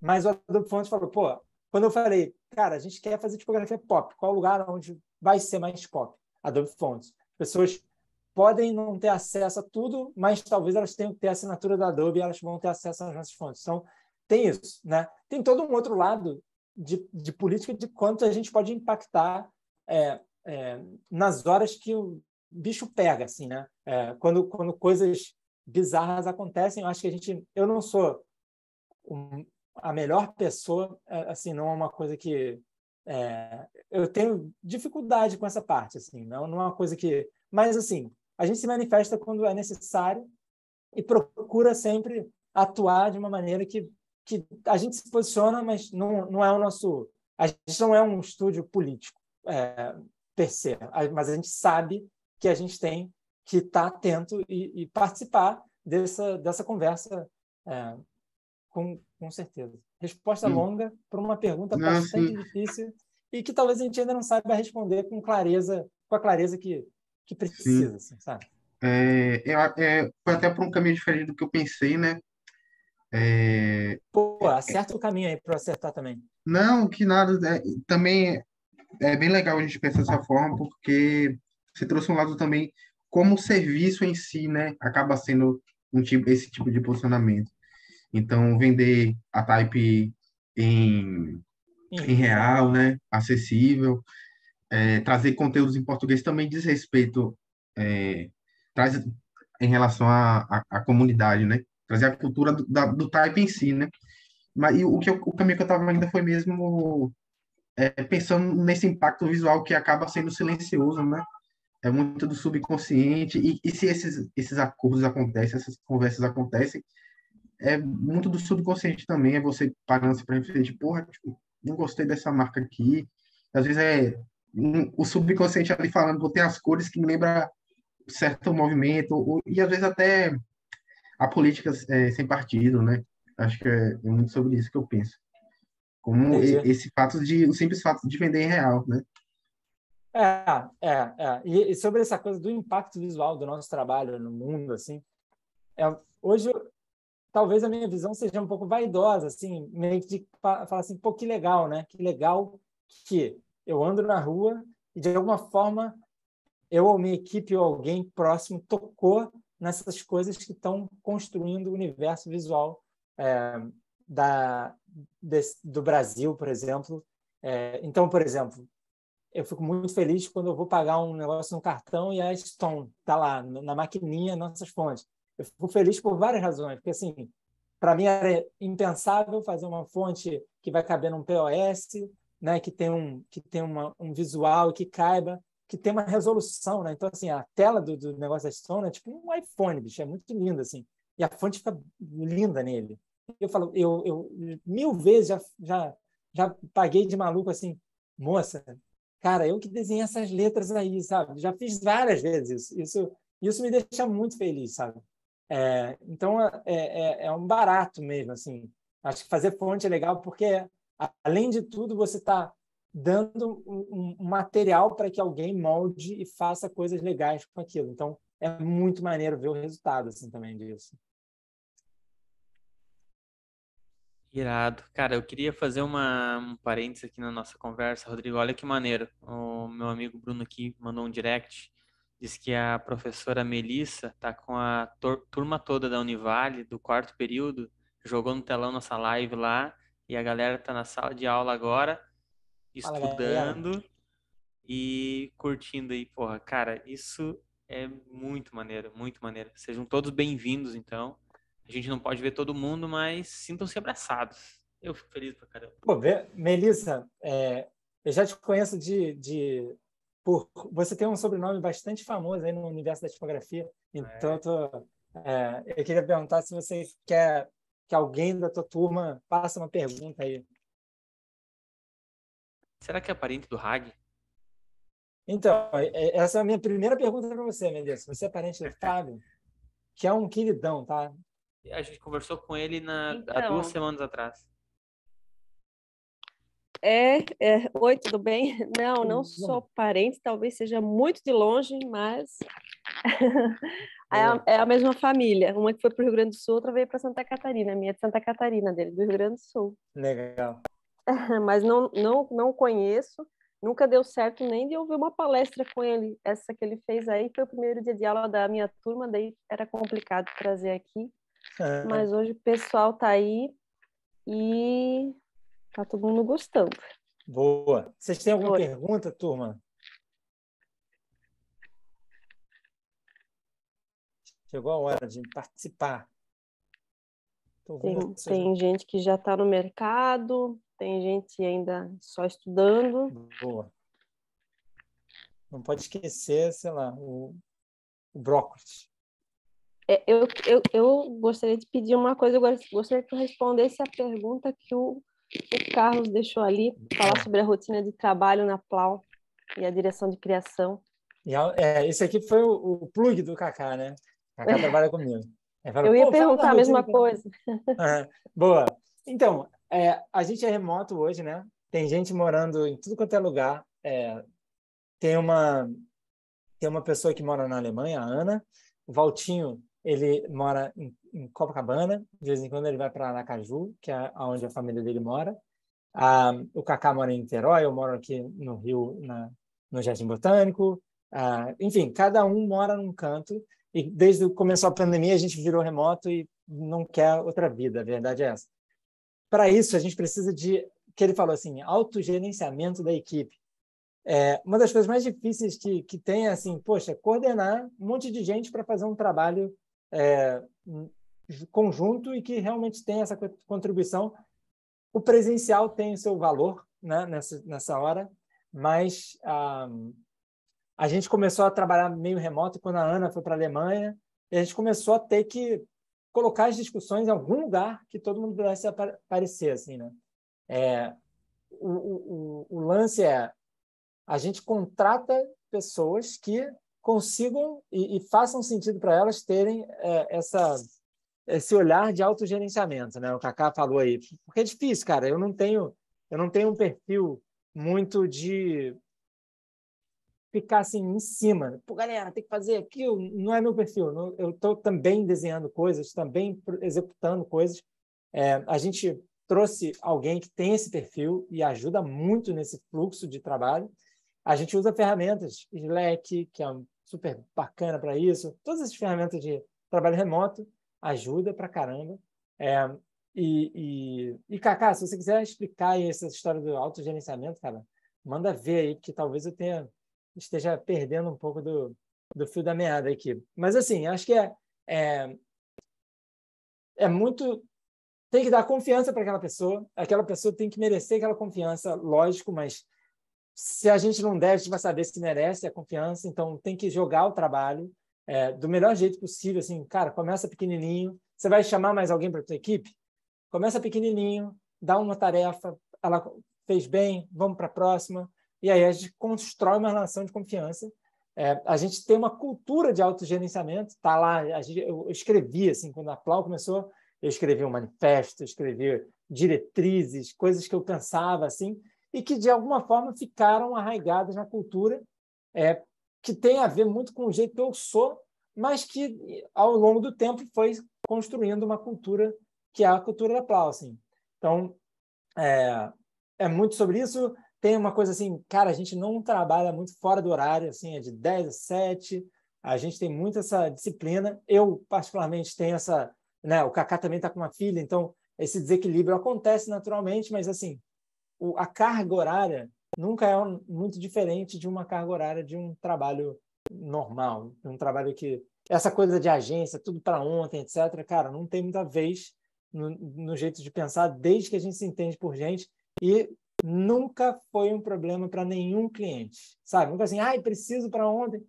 Mas o Adobe Fonts falou, pô, quando eu falei, cara, a gente quer fazer tipografia pop, qual o lugar onde vai ser mais pop? Adobe Fonts. As pessoas podem não ter acesso a tudo, mas talvez elas tenham que ter a assinatura da Adobe e elas vão ter acesso às nossas fontes. Então, tem isso, né? Tem todo um outro lado de, de política de quanto a gente pode impactar é, é, nas horas que o bicho pega, assim, né? É, quando, quando coisas bizarras acontecem, eu acho que a gente... Eu não sou um, a melhor pessoa, é, assim, não é uma coisa que... É, eu tenho dificuldade com essa parte, assim, não, né? não é uma coisa que... Mas, assim, a gente se manifesta quando é necessário e procura sempre atuar de uma maneira que que a gente se posiciona, mas não, não é o nosso. A gente não é um estúdio político é, per se, mas a gente sabe que a gente tem que estar tá atento e, e, participar dessa, dessa conversa é, com, com certeza. Resposta longa para uma pergunta não, bastante sim. difícil e que talvez a gente ainda não saiba responder com clareza, com a clareza que, que precisa, assim, sabe? É, é, é, foi até por um caminho diferente do que eu pensei, né? É, Pô, é, acerta o caminho aí para acertar também. Não, que nada. É, também é, é bem legal a gente pensar dessa forma, porque você trouxe um lado também como o serviço em si, né, acaba sendo um tipo, esse tipo de posicionamento. Então, vender a Type em, em real, né, acessível, é, trazer conteúdos em português também diz respeito, é, traz em relação à comunidade, né? trazer a cultura do, da, do type em si, né? Mas e o, que eu, o caminho que eu estava ainda foi mesmo é, pensando nesse impacto visual que acaba sendo silencioso, né? É muito do subconsciente e, e se esses esses acordos acontecem, essas conversas acontecem, é muito do subconsciente também, é você parando assim para refletir, tipo, porra, tipo, não gostei dessa marca aqui. Às vezes é um, o subconsciente ali falando, vou ter as cores que me lembra certo movimento, ou, e às vezes até a política é, sem partido, né? Acho que é, é, muito sobre isso que eu penso. Como esse fato de, o simples fato de vender em é real, né? É, é, é. E, e sobre essa coisa do impacto visual do nosso trabalho no mundo, assim, é, hoje talvez a minha visão seja um pouco vaidosa, assim, meio que de falar assim, pô, que legal, né? Que legal que eu ando na rua e de alguma forma eu ou minha equipe ou alguém próximo tocou nessas coisas que estão construindo o universo visual é, da, desse, do Brasil, por exemplo. É, então, por exemplo, eu fico muito feliz quando eu vou pagar um negócio no cartão e a Stone está lá na maquininha nossas fontes. Eu fico feliz por várias razões, porque assim, para mim era impensável fazer uma fonte que vai caber num POS, né, que tem um que tem uma, um visual que caiba que tem uma resolução, né? Então, assim, a tela do, do negócio da Stone é tipo um iPhone, bicho, é muito linda, assim. E a fonte fica linda nele. Eu falo, eu, eu mil vezes já, já, já paguei de maluco, assim, moça, cara, eu que desenhei essas letras aí, sabe? Já fiz várias vezes isso. Isso, isso me deixa muito feliz, sabe? É, então, é, é, é um barato mesmo, assim. Acho que fazer fonte é legal porque, além de tudo, você está dando um, material para que alguém molde e faça coisas legais com aquilo. Então, é muito maneiro ver o resultado assim também disso. Irado. Cara, eu queria fazer uma, um parênteses aqui na nossa conversa, Rodrigo. Olha que maneiro. O meu amigo Bruno aqui mandou um direct. Diz que a professora Melissa tá com a turma toda da Univale, do quarto período, jogou no telão nossa live lá, e a galera tá na sala de aula agora estudando e curtindo aí, porra. Cara, isso é muito maneiro, muito maneiro. Sejam todos bem-vindos, então. A gente não pode ver todo mundo, mas sintam-se abraçados. Eu fico feliz pra caramba. Pô, Melissa, é, eu já te conheço de, de por você tem um sobrenome bastante famoso aí no universo da tipografia. Então, é. eu, tô, é, eu queria perguntar se você quer que alguém da tua turma faça uma pergunta aí Será que é parente do Hag? Então, é, é, essa é a minha primeira pergunta para você, Mendes. Você é parente do Fábio, que é um queridão, tá? A gente conversou com ele na, então... há duas semanas atrás. É, é, oi, tudo bem? Não, não sou parente, talvez seja muito de longe, mas é, a, é a mesma família. Uma que foi para o Rio Grande do Sul, outra veio para Santa Catarina. A minha é de Santa Catarina, dele do Rio Grande do Sul. Legal. mas não, não, não conheço. Nunca deu certo nem de ouvir uma palestra com ele. Essa que ele fez aí foi o primeiro dia de aula da minha turma, daí era complicado trazer aqui. É. Mas hoje o pessoal tá aí e tá todo mundo gostando. Boa. Vocês têm alguma pergunta, turma? Chegou a hora de participar. tem, tem gente que já está no mercado, tem gente ainda só estudando. Boa. Não pode esquecer, sei lá, o, o brócolis. É, eu, eu, eu gostaria de pedir uma coisa, eu gostaria que tu respondesse a pergunta que o, o Carlos deixou ali, falar ah. sobre a rotina de trabalho na Plau e a direção de criação. E, é, esse aqui foi o, o plug do Kaká, né? Kaká trabalha comigo. eu ia perguntar a mesma coisa. Uhum. Boa. Então, é, a gente é remoto hoje, né? Tem gente morando em tudo quanto é lugar. É, tem uma tem uma pessoa que mora na Alemanha, a Ana. O Valtinho, ele mora em, em Copacabana. De vez em quando ele vai para Aracaju, que é onde a família dele mora. Ah, o Kaká mora em Niterói, eu moro aqui no Rio, na, no Jardim Botânico. Ah, enfim, cada um mora num canto. E desde que começou a pandemia, a gente virou remoto e não quer outra vida, a verdade é essa. Para isso, a gente precisa de, que ele falou assim, autogerenciamento da equipe. É, uma das coisas mais difíceis que, que tem é assim, poxa, coordenar um monte de gente para fazer um trabalho é, conjunto e que realmente tem essa contribuição. O presencial tem o seu valor né, nessa, nessa hora, mas ah, a gente começou a trabalhar meio remoto quando a Ana foi para a Alemanha e a gente começou a ter que colocar as discussões em algum lugar que todo mundo pudesse aparecer, assim, né? É, o, o, o lance é a gente contrata pessoas que consigam e, e façam sentido para elas terem é, essa esse olhar de autogerenciamento, né? O Kaká falou aí, porque é difícil, cara. Eu não tenho eu não tenho um perfil muito de ficar assim em cima. Pô, galera, tem que fazer aquilo, não é meu perfil. Não, eu estou também desenhando coisas, também executando coisas. É, a gente trouxe alguém que tem esse perfil e ajuda muito nesse fluxo de trabalho. A gente usa ferramentas, Slack, que é super bacana para isso, todas as ferramentas de trabalho remoto ajuda para caramba. É, e, e, e, Cacá, se você quiser explicar essa história do autogerenciamento, cara, manda ver aí, porque talvez eu tenha esteja perdendo um pouco do, do fio da meada aqui. Mas, assim, acho que é, é, é muito. Tem que dar confiança para aquela pessoa, aquela pessoa tem que merecer aquela confiança, lógico, mas se a gente não der, a gente vai saber se merece a confiança, então tem que jogar o trabalho é, do melhor jeito possível. Assim, cara, começa pequenininho, você vai chamar mais alguém para sua equipe? Começa pequenininho, dá uma tarefa, ela fez bem, vamos para a próxima e aí a gente constrói uma relação de confiança. É, a gente tem uma cultura de autogerenciamento, tá lá, gente, eu, escrevi, assim, quando a Plau começou, eu escrevi um manifesto, escrevi diretrizes, coisas que eu pensava, assim, e que, de alguma forma, ficaram arraigadas na cultura, é, que tem a ver muito com o jeito que eu sou, mas que, ao longo do tempo, foi construindo uma cultura que é a cultura da Plau, assim. Então, é, é muito sobre isso tem uma coisa assim, cara, a gente não trabalha muito fora do horário, assim, é de 10 a 7, a gente tem muito essa disciplina. Eu, particularmente, tenho essa. Né, o Kaká também está com uma filha, então esse desequilíbrio acontece naturalmente, mas assim, o, a carga horária nunca é um, muito diferente de uma carga horária de um trabalho normal, de um trabalho que. Essa coisa de agência, tudo para ontem, etc., cara, não tem muita vez no, no jeito de pensar, desde que a gente se entende por gente. E nunca foi um problema para nenhum cliente, sabe? Nunca assim, ai, preciso para ontem.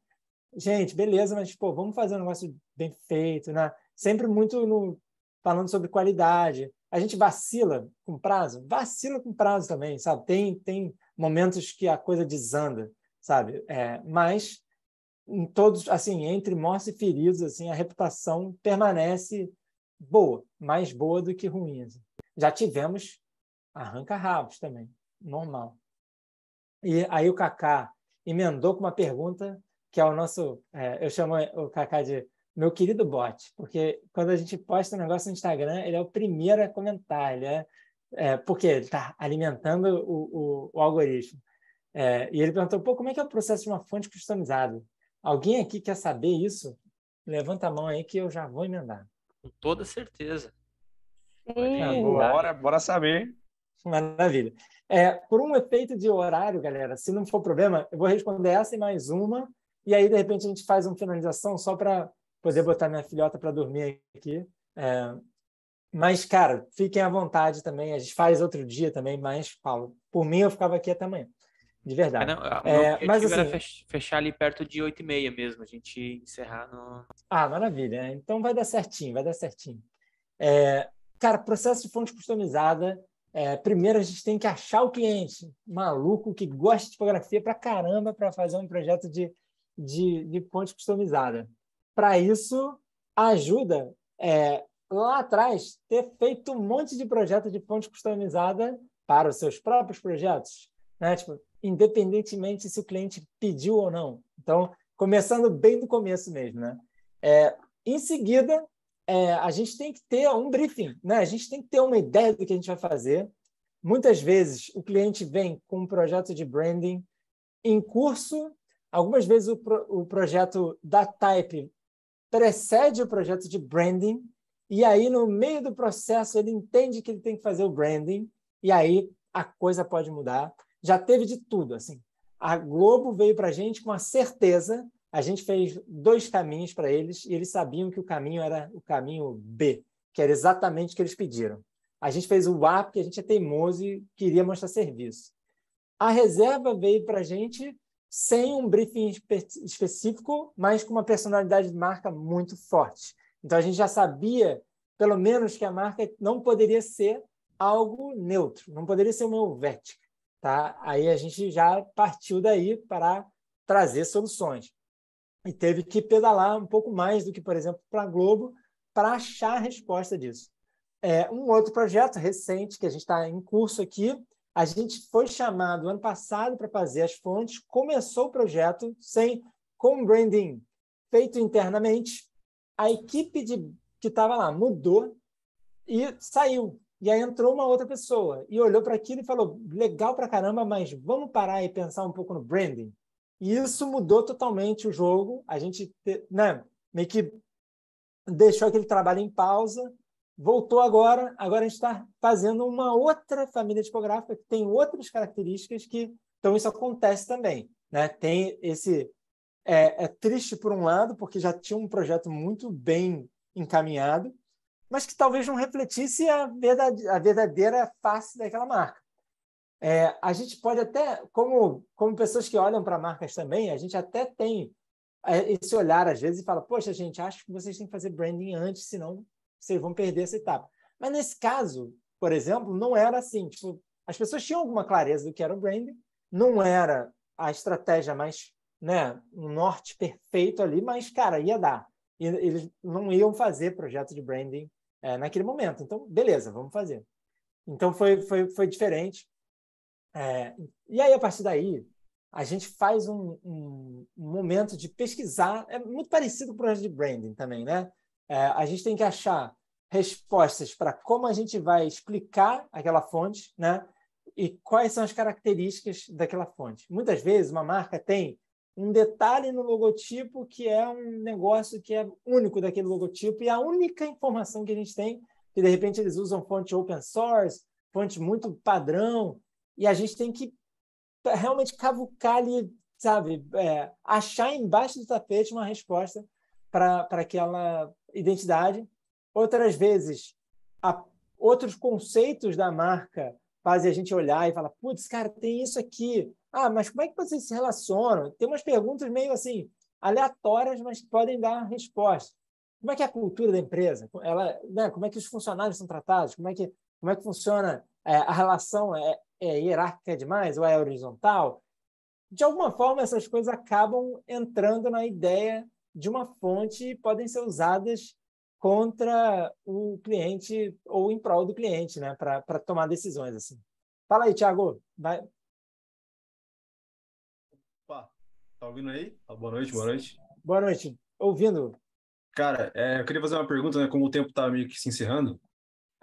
Gente, beleza, mas, pô, tipo, vamos fazer um negócio bem feito, né? Sempre muito no, falando sobre qualidade. A gente vacila com prazo? Vacila com prazo também, sabe? Tem, tem momentos que a coisa desanda, sabe? É, mas em todos, assim, entre mortos e feridos, assim, a reputação permanece boa, mais boa do que ruim. Assim. Já tivemos arranca-rabos também normal. E aí o Kaká emendou com uma pergunta que é o nosso, é, eu chamo é, o Kaká de meu querido bot, porque quando a gente posta um negócio no Instagram, ele é o primeiro a comentar, ele é, é porque ele está alimentando o, o, o algoritmo. É, e ele perguntou, pô, como é que é o processo de uma fonte customizada? Alguém aqui quer saber isso? Levanta a mão aí que eu já vou emendar. Com toda certeza. Sim. Boa, bora, bora saber. Maravilha. É, por um efeito de horário, galera, se não for problema, eu vou responder essa e mais uma, e aí, de repente, a gente faz uma finalização só para poder botar minha filhota para dormir aqui. É, mas, cara, fiquem à vontade também. A gente faz outro dia também, mas, Paulo, por mim eu ficava aqui até amanhã. De verdade. Ah, não, é, mas assim, era fechar ali perto de 8 e meia mesmo, a gente encerrar no. Ah, maravilha. Então vai dar certinho, vai dar certinho. É, cara, processo de fonte customizada é, primeiro, a gente tem que achar o cliente maluco que gosta de tipografia para caramba para fazer um projeto de, de, de customizada. Para isso, ajuda é, lá atrás ter feito um monte de projeto de ponte customizada para os seus próprios projetos, né? tipo, independentemente se o cliente pediu ou não. Então, começando bem do começo mesmo. Né? É, em seguida, é, a gente tem que ter um briefing, né? a gente tem que ter uma ideia do que a gente vai fazer. Muitas vezes o cliente vem com um projeto de branding em curso, algumas vezes o, pro, o projeto da Type precede o projeto de branding, e aí no meio do processo ele entende que ele tem que fazer o branding, e aí a coisa pode mudar. Já teve de tudo, assim. A Globo veio para a gente com a certeza a gente fez dois caminhos para eles e eles sabiam que o caminho era o caminho B, que era exatamente o que eles pediram. A gente fez o A porque a gente é teimoso e queria mostrar serviço. A reserva veio para a gente sem um briefing específico, mas com uma personalidade de marca muito forte. Então a gente já sabia, pelo menos, que a marca não poderia ser algo neutro, não poderia ser uma helvética. Tá? Aí a gente já partiu daí para trazer soluções e teve que pedalar um pouco mais do que, por exemplo, para a Globo, para achar a resposta disso. É, um outro projeto recente que a gente está em curso aqui, a gente foi chamado ano passado para fazer as fontes, começou o projeto sem com branding feito internamente, a equipe de, que estava lá mudou e saiu. E aí entrou uma outra pessoa e olhou para aquilo e falou: legal para caramba, mas vamos parar e pensar um pouco no branding. E isso mudou totalmente o jogo. A gente né, meio que deixou aquele trabalho em pausa, voltou agora. Agora a gente está fazendo uma outra família tipográfica que tem outras características que. Então, isso acontece também. Né? Tem esse. É, é triste por um lado, porque já tinha um projeto muito bem encaminhado, mas que talvez não refletisse a, verdade, a verdadeira face daquela marca. É, a gente pode até, como, como pessoas que olham para marcas também, a gente até tem é, esse olhar às vezes e fala, poxa, gente, acho que vocês têm que fazer branding antes, senão vocês vão perder essa etapa. Mas nesse caso, por exemplo, não era assim. Tipo, as pessoas tinham alguma clareza do que era o branding, não era a estratégia mais, né, um norte perfeito ali, mas, cara, ia dar. E eles não iam fazer projeto de branding é, naquele momento. Então, beleza, vamos fazer. Então, foi, foi, foi diferente. É, e aí, a partir daí, a gente faz um, um, um, momento de pesquisar. É muito parecido com o projeto de branding também, né? É, a gente tem que achar respostas para como a gente vai explicar aquela fonte, né? E quais são as características daquela fonte. Muitas vezes, uma marca tem um detalhe no logotipo que é um negócio que é único daquele logotipo e a única informação que a gente tem, que de repente eles usam fonte open source, fonte muito padrão, e a gente tem que realmente cavucar ali, sabe? É, achar embaixo do tapete uma resposta para aquela identidade. Outras vezes, a, outros conceitos da marca fazem a gente olhar e falar: putz, cara, tem isso aqui. Ah, mas como é que vocês se relacionam? Tem umas perguntas meio assim, aleatórias, mas que podem dar resposta. Como é que é a cultura da empresa? Ela, né, como é que os funcionários são tratados? Como é que, como é que funciona é, a relação? É, é hierárquica demais ou é horizontal, de alguma forma essas coisas acabam entrando na ideia de uma fonte e podem ser usadas contra o cliente ou em prol do cliente, né, para tomar decisões assim. Fala aí, Thiago, vai. Opa, tá ouvindo aí? Boa noite, boa noite. Boa noite. Ouvindo. Cara, é, eu queria fazer uma pergunta, né, como o tempo está meio que se encerrando,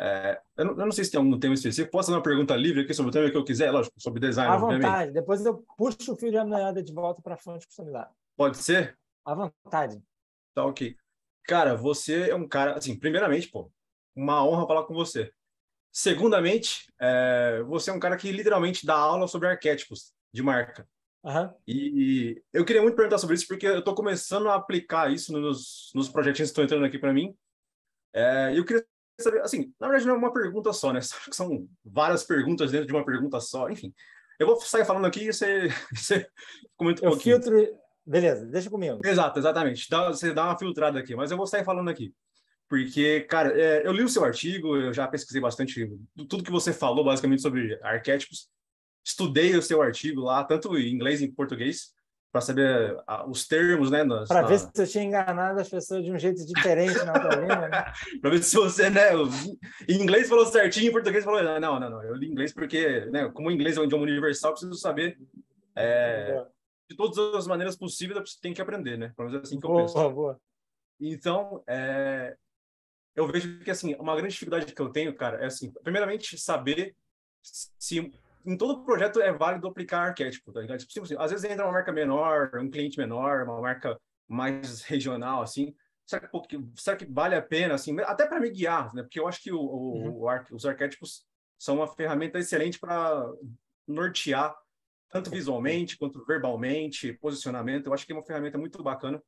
é, eu, não, eu, não, sei se tem algum tema específico. Posso fazer uma pergunta livre aqui sobre o tema que eu quiser? Lógico, sobre design. À vontade. Depois eu puxo o fio de amniada de volta para a fonte customizada. Pode ser? À vontade. Tá, ok. Cara, você é um cara, assim, primeiramente, pô, uma honra falar com você. Segundamente, é, você é um cara que literalmente dá aula sobre arquétipos de marca. Uhum. E eu queria muito perguntar sobre isso, porque eu estou começando a aplicar isso nos, nos projetinhos que estão entrando aqui para mim. É, eu queria saber, assim, na verdade não é uma pergunta só, né? São várias perguntas dentro de uma pergunta só, enfim. Eu vou sair falando aqui e você, você comenta um eu pouquinho. filtro, beleza, deixa comigo. Exato, exatamente. Dá, você dá uma filtrada aqui, mas eu vou sair falando aqui. Porque, cara, é, eu li o seu artigo, eu já pesquisei bastante tudo que você falou, basicamente, sobre arquétipos. Estudei o seu artigo lá, tanto em inglês e em português para saber a, os termos, né? Para ver se eu tinha enganado as pessoas de um jeito diferente na Paulina. Né? para ver se você, né? Em inglês falou certinho, em português falou. Não, não, não. Eu li inglês porque, né? Como inglês é um idioma universal, preciso saber. É, de todas as maneiras possíveis, eu tenho que aprender, né? Pelo menos é assim que eu boa, Boa. Então, é, eu vejo que, assim, uma grande dificuldade que eu tenho, cara, é, assim, primeiramente, saber se em todo projeto é válido aplicar arquétipo, tá ligado? Tipo, assim, às vezes entra uma marca menor, um cliente menor, uma marca mais regional, assim. Será que, que, será que vale a pena, assim, até para me guiar, né? Porque eu acho que o, o, uhum. ar, os arquétipos são uma ferramenta excelente para nortear, tanto visualmente quanto verbalmente, posicionamento. Eu acho que é uma ferramenta muito bacana.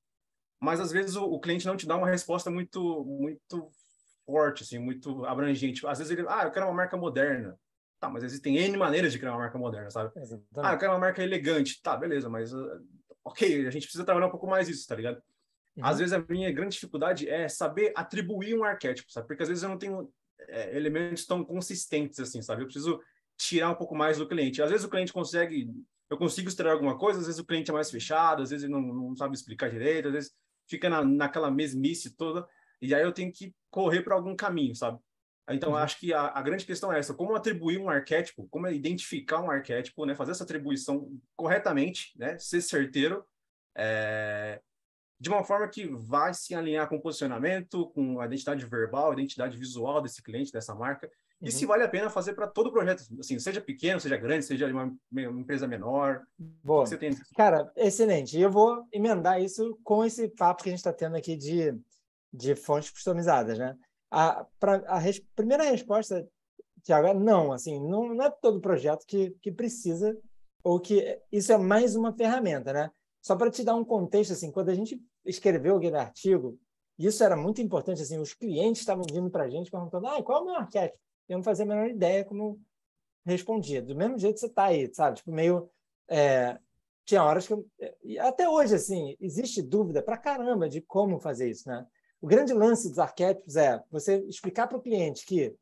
Mas às vezes o, o cliente não te dá uma resposta muito, muito forte, assim, muito abrangente. Às vezes ele, ah, eu quero uma marca moderna. Tá, mas existem N maneiras de criar uma marca moderna, sabe? Exatamente. Ah, eu quero uma marca elegante. Tá, beleza, mas uh, ok, a gente precisa trabalhar um pouco mais isso, tá ligado? Uhum. Às vezes a minha grande dificuldade é saber atribuir um arquétipo, sabe? Porque às vezes eu não tenho é, elementos tão consistentes assim, sabe? Eu preciso tirar um pouco mais do cliente. Às vezes o cliente consegue, eu consigo extrair alguma coisa, às vezes o cliente é mais fechado, às vezes ele não, não sabe explicar direito, às vezes fica na, naquela mesmice toda, e aí eu tenho que correr para algum caminho, sabe? Então, acho que a, a, grande questão é essa: como atribuir um arquétipo, como identificar um arquétipo, né? fazer essa atribuição corretamente, né? ser certeiro, é... de uma forma que vai se alinhar com o posicionamento, com a identidade verbal, a identidade visual desse cliente, dessa marca, uhum. e se uhum. vale a pena fazer para todo o projeto, assim, seja pequeno, seja grande, seja uma, uma empresa menor. Boa. Você tem... Cara, excelente. E eu vou emendar isso com esse papo que a gente está tendo aqui de, de fontes customizadas, né? A, pra, a res, primeira resposta, Tiago, é não. Assim, não, não é todo projeto que, que precisa, ou que isso é mais uma ferramenta, né? Só para te dar um contexto, assim, quando a gente escreveu aquele artigo, isso era muito importante, assim, os clientes estavam vindo para a gente perguntando, ah, qual é o meu arquétipo? Eu não fazia a menor ideia como respondia. Do mesmo jeito você está aí, sabe? Tipo, meio... É, tinha horas que... Eu, até hoje, assim, existe dúvida para caramba de como fazer isso, né? O grande lance dos arquétipos é você explicar para o cliente que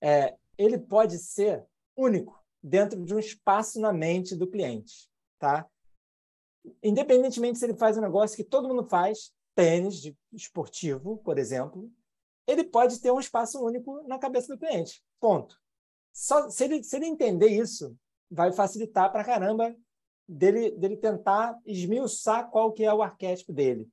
é, ele pode ser único dentro de um espaço na mente do cliente, tá? Independentemente se ele faz um negócio que todo mundo faz, tênis de esportivo, por exemplo, ele pode ter um espaço único na cabeça do cliente. Ponto. Só se ele, se ele entender isso, vai facilitar para caramba dele, dele tentar esmiuçar qual que é o arquétipo dele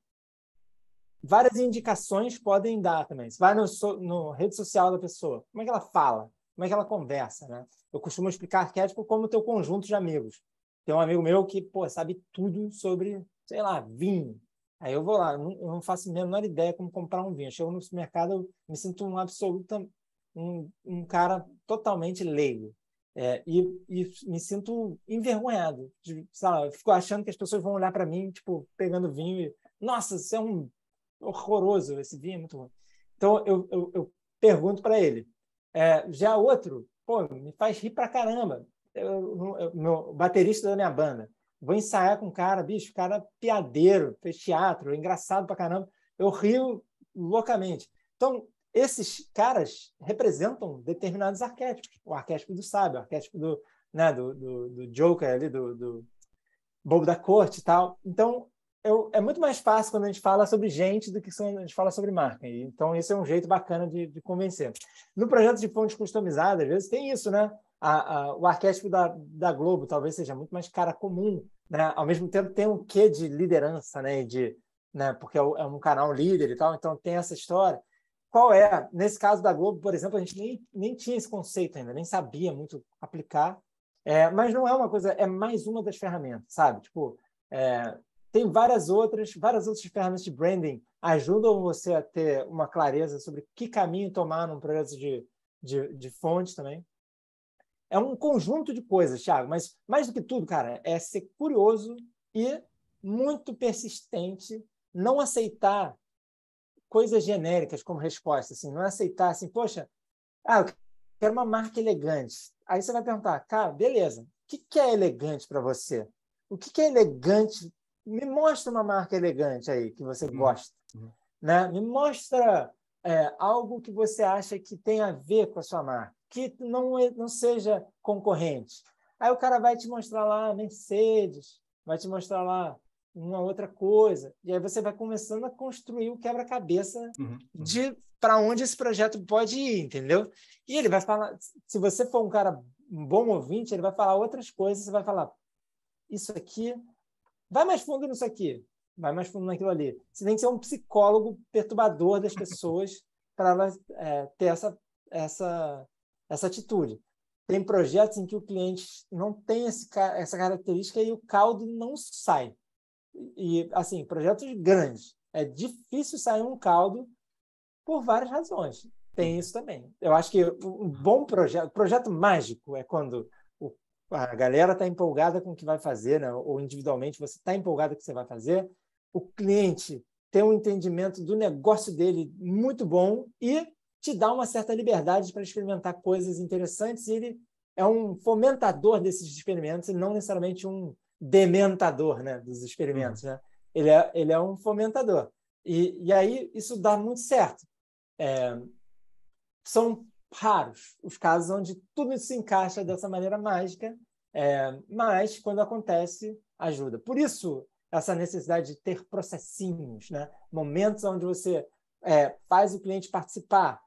várias indicações podem dar também. Você vai no, no rede social da pessoa, como é que ela fala? Como é que ela conversa, né? Eu costumo explicar arquétipo como o teu conjunto de amigos. Tem um amigo meu que, pô, sabe tudo sobre, sei lá, vinho. Aí eu vou lá, eu não faço a menor ideia como comprar um vinho. Eu chego no supermercado, eu me sinto um absoluto, um, um cara totalmente leigo. É, e, e, me sinto envergonhado. De, lá, eu fico achando que as pessoas vão olhar para mim, tipo, pegando vinho e, nossa, você é um horroroso, esse vinho é muito ruim. Então, eu, eu, eu pergunto para ele. É, já outro, pô, me faz rir para caramba. Eu, eu, meu baterista da minha banda. Vou ensaiar com um cara, bicho, cara é piadeiro, fez teatro, é engraçado para caramba. Eu rio loucamente. Então, esses caras representam determinados arquétipos. O arquétipo do sábio, o arquétipo do, né, do, do, do Joker ali, do, do bobo da corte e tal. Então, eu, é muito mais fácil quando a gente fala sobre gente do que quando a gente fala sobre marca. Então, esse é um jeito bacana de, de convencer. No projeto de fontes customizadas, às vezes tem isso, né? A, a, o arquétipo da, da Globo talvez seja muito mais cara comum, né? Ao mesmo tempo, tem um quê de liderança, né? de, né? Porque é, é, um canal líder e tal, então tem essa história. Qual é? Nesse caso da Globo, por exemplo, a gente nem, nem tinha esse conceito ainda, nem sabia muito aplicar. É, mas não é uma coisa, é mais uma das ferramentas, sabe? Tipo, é, tem várias outras, várias outras ferramentas de branding ajudam você a ter uma clareza sobre que caminho tomar num processo de, de, de fonte também. É um conjunto de coisas, Thiago, mas mais do que tudo, cara, é ser curioso e muito persistente, não aceitar coisas genéricas como resposta, assim, não aceitar assim, poxa, ah, eu quero uma marca elegante. Aí você vai perguntar, cara, beleza, o que, que é elegante para você? O que, que é elegante me mostra uma marca elegante aí que você hum, gosta, uhum. né? Me mostra é, algo que você acha que tem a ver com a sua marca, que não é, não seja concorrente. Aí o cara vai te mostrar lá Mercedes, vai te mostrar lá uma outra coisa. E aí você vai começando a construir o quebra-cabeça uhum. uhum. de para onde esse projeto pode ir, entendeu? E ele vai falar, se você for um cara um bom ouvinte, ele vai falar outras coisas, você vai falar isso aqui Vai mais fundo nisso aqui, vai mais fundo naquilo ali. Você tem que ser um psicólogo perturbador das pessoas para elas é, ter essa, essa, essa atitude. Tem projetos em que o cliente não tem esse, essa característica e o caldo não sai. E, assim, projetos grandes. É difícil sair um caldo por várias razões. Tem isso também. Eu acho que um bom projeto, projeto mágico é quando a galera está empolgada com o que vai fazer, né? ou individualmente você está empolgada com o que você vai fazer, o cliente tem um entendimento do negócio dele muito bom e te dá uma certa liberdade para experimentar coisas interessantes e ele é um fomentador desses experimentos e não necessariamente um dementador né, dos experimentos. Uhum. Né? Ele, é, ele é um fomentador. E, e aí isso dá muito certo. É, são raros os casos onde tudo se encaixa dessa maneira mágica, é, mas quando acontece, ajuda. Por isso, essa necessidade de ter processinhos, né? momentos onde você é, faz o cliente participar,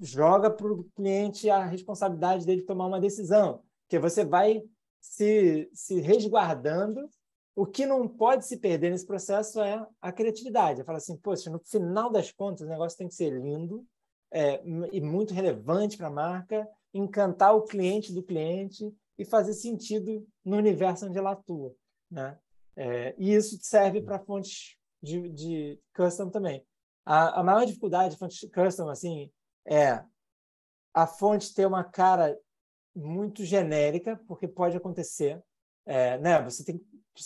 joga para o cliente a responsabilidade dele tomar uma decisão, que você vai se, se resguardando. O que não pode se perder nesse processo é a criatividade. Fala assim, poxa, no final das contas o negócio tem que ser lindo, é, e muito relevante para a marca, encantar o cliente do cliente e fazer sentido no universo onde ela atua. Né? É, e isso serve para fontes de, de, custom também. A, a maior dificuldade de fontes custom assim, é a fonte ter uma cara muito genérica, porque pode acontecer. É, né? Você tem,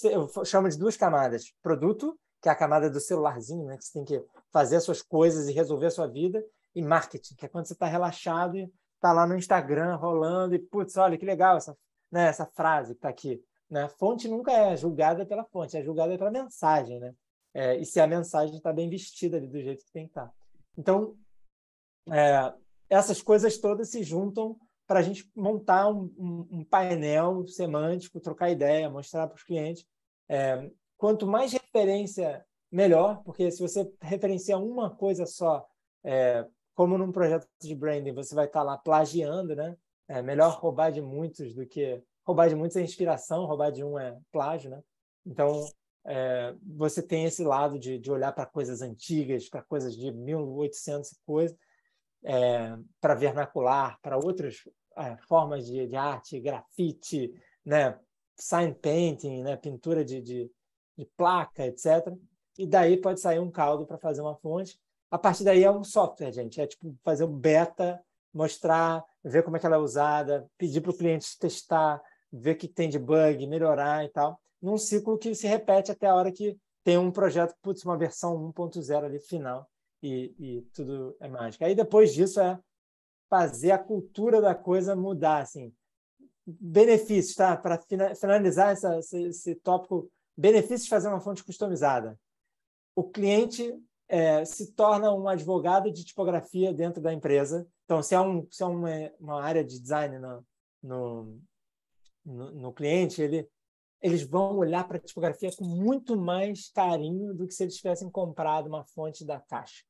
eu chamo de duas camadas: produto, que é a camada do celularzinho, né? que você tem que fazer as suas coisas e resolver a sua vida, e marketing, que é quando você está relaxado e está lá no Instagram rolando e, putz, olha que legal essa, né, essa frase que está aqui. Né? A fonte nunca é julgada pela fonte, é julgada pela mensagem, né? É, e se a mensagem está bem vestida ali do jeito que tem que estar. Tá. Então, é, essas coisas todas se juntam para a gente montar um, um, um, painel semântico, trocar ideia, mostrar para os clientes. É, quanto mais referência, melhor, porque se você referenciar uma coisa só é, como num projeto de branding você vai estar lá plagiando, né? É melhor roubar de muitos do que roubar de muitos é inspiração, roubar de um é plágio, né? Então é, você tem esse lado de, de olhar para coisas antigas, para coisas de 1800 e coisa, é, para vernacular, para outras é, formas de, de, arte, grafite, né? sign painting, né? pintura de, de, de placa, etc. E daí pode sair um caldo para fazer uma fonte a partir daí é um software, gente. É tipo fazer um beta, mostrar, ver como é que ela é usada, pedir para o cliente testar, ver o que tem de bug, melhorar e tal. Num ciclo que se repete até a hora que tem um projeto, putz, uma versão 1.0 ali final e, e tudo é mágica. Aí depois disso é fazer a cultura da coisa mudar, assim. Benefícios, tá? Para finalizar essa, esse, esse tópico, benefícios de fazer uma fonte customizada. O cliente é, se torna um advogado de tipografia dentro da empresa. Então, se é, um, se é uma, uma área de design no, no, no, cliente, ele, eles vão olhar para a tipografia com muito mais carinho do que se eles tivessem comprado uma fonte da caixa.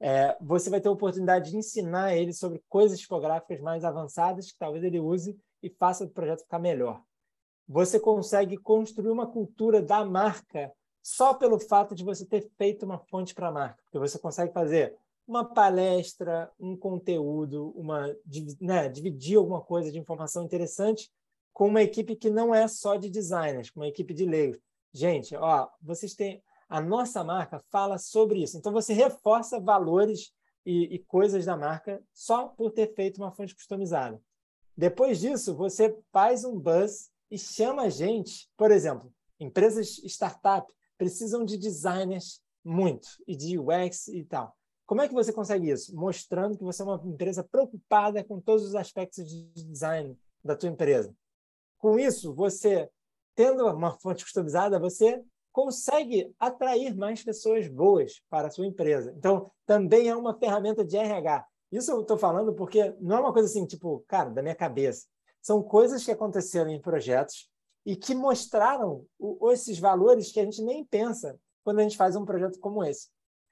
É, você vai ter a oportunidade de ensinar ele sobre coisas tipográficas mais avançadas que talvez ele use e faça o projeto ficar melhor. Você consegue construir uma cultura da marca só pelo fato de você ter feito uma fonte para a marca, porque você consegue fazer uma palestra, um conteúdo, uma né, dividir alguma coisa de informação interessante com uma equipe que não é só de designers, com uma equipe de leigos. Gente, ó, vocês têm a nossa marca fala sobre isso. Então você reforça valores e, e coisas da marca só por ter feito uma fonte customizada. Depois disso, você faz um buzz e chama a gente, por exemplo, empresas startup precisam de designers muito, e de UX e tal. Como é que você consegue isso? Mostrando que você é uma empresa preocupada com todos os aspectos de design da tua empresa. Com isso, você, tendo uma fonte customizada, você consegue atrair mais pessoas boas para a sua empresa. Então, também é uma ferramenta de RH. Isso eu estou falando porque não é uma coisa assim, tipo, cara, da minha cabeça. São coisas que aconteceram em projetos e que mostraram o, esses valores que a gente nem pensa quando a gente faz um projeto como esse.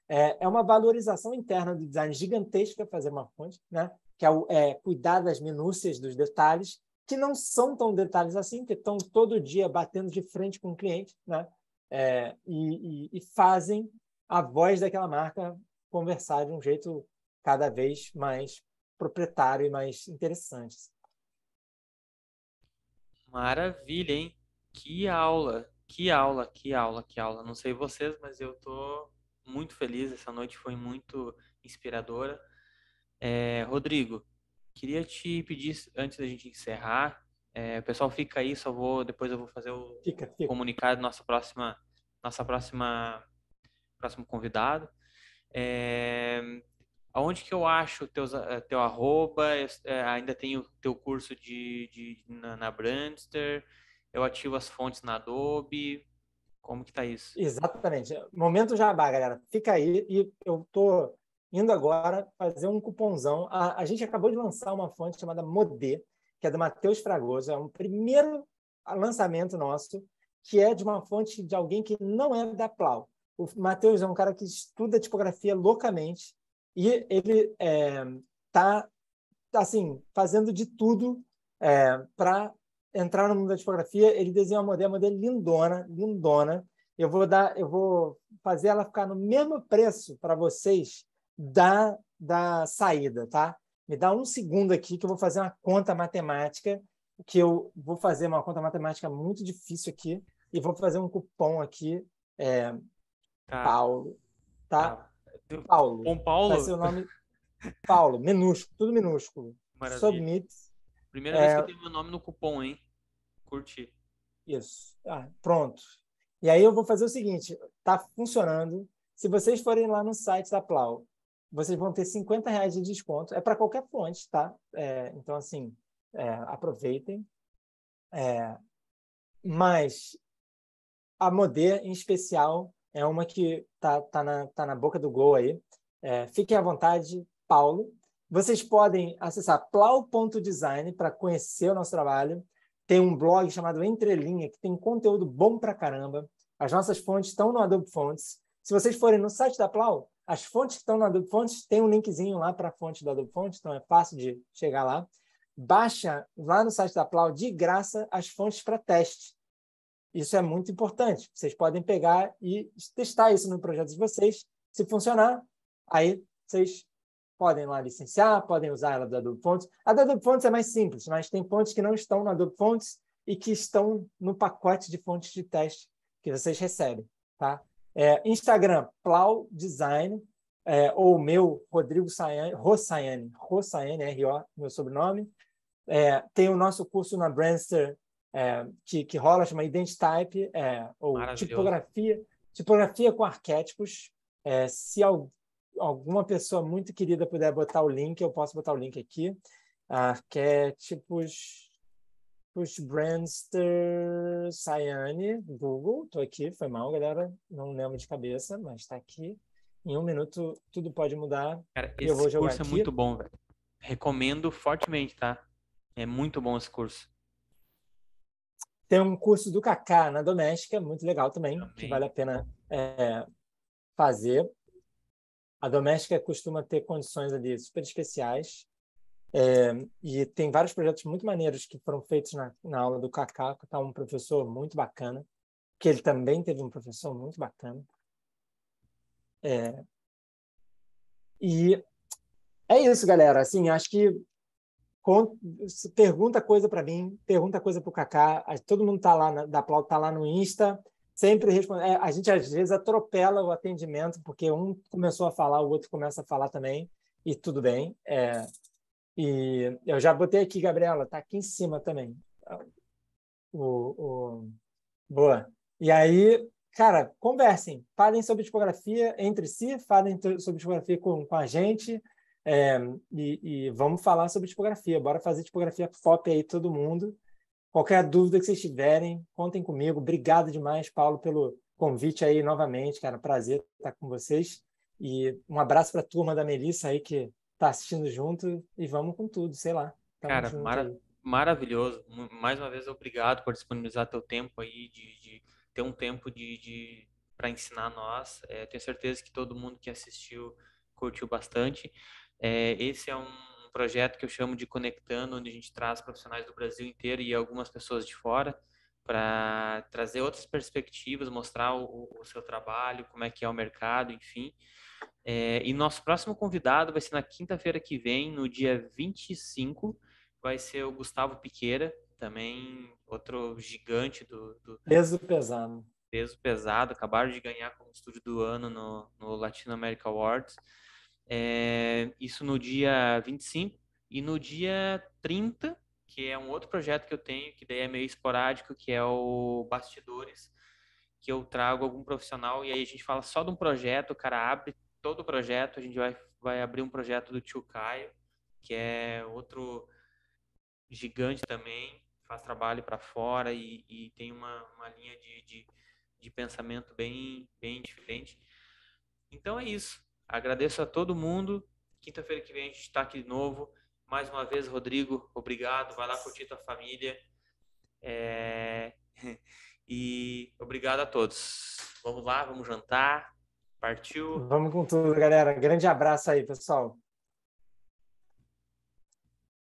É, é uma valorização interna do design gigantesca fazer uma fonte, né? que é, o, é cuidar das minúcias, dos detalhes, que não são tão detalhes assim, que estão todo dia batendo de frente com o cliente né? É, e, e, e fazem a voz daquela marca conversar de um jeito cada vez mais proprietário e mais interessante. Maravilha, hein? Que aula, que aula, que aula, que aula. Não sei vocês, mas eu tô muito feliz. Essa noite foi muito inspiradora. É, Rodrigo, queria te pedir, antes da gente encerrar, é, o pessoal fica aí, só vou, depois eu vou fazer o fica, fica. comunicado nossa próxima, nossa próxima, próximo convidado. É, aonde que eu acho teus, eh, teu arroba, eh, ainda tenho teu curso de, de na, na, Brandster, eu ativo as fontes na Adobe, como que tá isso? Exatamente, momento jabá, galera, fica aí e eu tô indo agora fazer um cupomzão, a, a gente acabou de lançar uma fonte chamada Modê, que é do Matheus Fragoso, é um primeiro lançamento nosso, que é de uma fonte de alguém que não é da Plau. O Matheus é um cara que estuda tipografia loucamente, e ele está, é, assim, fazendo de tudo é, para entrar no mundo da tipografia. Ele desenha uma modelo, uma modelo lindona, lindona. Eu vou dar, eu vou fazer ela ficar no mesmo preço para vocês da, da saída, tá? Me dá um segundo aqui que eu vou fazer uma conta matemática, que eu vou fazer uma conta matemática muito difícil aqui e vou fazer um cupom aqui, é, tá. Paulo, tá? tá. Paulo. São Paulo? Vai ser o nome Paulo, minúsculo, tudo minúsculo. Maravilha. Submit. Primeira é... vez que eu tenho meu nome no cupom, hein? Curti. Isso. Ah, pronto. E aí eu vou fazer o seguinte, tá funcionando. Se vocês forem lá no site da Plau, vocês vão ter 50 reais de desconto. É para qualquer fonte, tá? É, então, assim, é, aproveitem. É, mas a Modê, em especial, é uma que tá, tá, na, tá na boca do gol aí. É, fiquem à vontade, Paulo. Vocês podem acessar plau.design para conhecer o nosso trabalho. Tem um blog chamado Entrelinha, que tem conteúdo bom pra caramba. As nossas fontes estão no Adobe Fontes. Se vocês forem no site da Plau, as fontes que estão no Adobe Fontes, tem um linkzinho lá para a fonte do Adobe Fontes, então é fácil de chegar lá. Baixa lá no site da Plau, de graça, as fontes para teste. Isso é muito importante. Vocês podem pegar e testar isso no projeto de vocês. Se funcionar, aí vocês podem lá licenciar, podem usar ela do Adobe Fontes. A do Adobe Fontes é mais simples, mas tem fontes que não estão na Adobe Fontes e que estão no pacote de fontes de teste que vocês recebem, tá? É, Instagram, Plau Design, é, ou o meu, Rodrigo Sayane, Rossaiane, R-O, meu sobrenome. É, tem o nosso curso na Brandster é, que, que rola, chama Identitype, é, ou tipografia, tipografia com arquétipos. É, se al, alguma pessoa muito querida puder botar o link, eu posso botar o link aqui. Arquétipos Push Brandster Sayane, Google, estou aqui, foi mal, galera, não lembro de cabeça, mas está aqui. Em um minuto tudo pode mudar. Cara, esse curso é aqui. é muito bom, velho. Recomendo fortemente, tá? É muito bom esse curso. Tem um curso do Kaká na Doméstica, muito legal também, também. que vale a pena é, fazer. A Doméstica costuma ter condições ali super especiais. É, e tem vários projetos muito maneiros que foram feitos na, na aula do Kaká, que está um professor muito bacana, que ele também teve um professor muito bacana. É, e é isso, galera. Assim, acho que pergunta coisa para mim, pergunta coisa para o Kaká, todo mundo tá lá da Plau tá lá no Insta, sempre responde. É, a gente às vezes atropela o atendimento porque um começou a falar, o outro começa a falar também e tudo bem. É, e eu já botei aqui, Gabriela, tá aqui em cima também. O, o... Boa. E aí, cara, conversem, falem sobre tipografia entre si, falem sobre tipografia com, com a gente. É, e, e, vamos falar sobre tipografia. Bora fazer tipografia pop aí, todo mundo. Qualquer dúvida que vocês tiverem, contem comigo. Obrigado demais, Paulo, pelo convite aí novamente, cara. Prazer estar com vocês. E um abraço para a turma da Melissa aí que está assistindo junto. E vamos com tudo, sei lá. Tamo cara, mara aí. maravilhoso. Mais uma vez, obrigado por disponibilizar teu tempo aí, de, de ter um tempo de, de para ensinar nós. É, tenho certeza que todo mundo que assistiu curtiu bastante. É, esse é um projeto que eu chamo de Conectando, onde a gente traz profissionais do Brasil inteiro e algumas pessoas de fora para trazer outras perspectivas, mostrar o, o, seu trabalho, como é que é o mercado, enfim. É, e nosso próximo convidado vai ser na quinta-feira que vem, no dia 25, vai ser o Gustavo Piqueira, também outro gigante do... do... Peso pesado. Peso pesado, acabaram de ganhar como estúdio do ano no, no Latino America Awards. É, isso no dia 25 e no dia 30, que é um outro projeto que eu tenho, que daí é meio esporádico, que é o Bastidores, que eu trago algum profissional e aí a gente fala só de um projeto, o cara abre todo o projeto, a gente vai, vai abrir um projeto do tio Caio, que é outro gigante também, faz trabalho para fora e, e, tem uma, uma linha de, de, de pensamento bem, bem diferente. Então é isso. Agradeço a todo mundo. Quinta-feira que vem a gente está aqui de novo. Mais uma vez, Rodrigo, obrigado. Vai lá curtir tua família. É... E obrigado a todos. Vamos lá, vamos jantar. Partiu. Vamos com tudo, galera. Grande abraço aí, pessoal.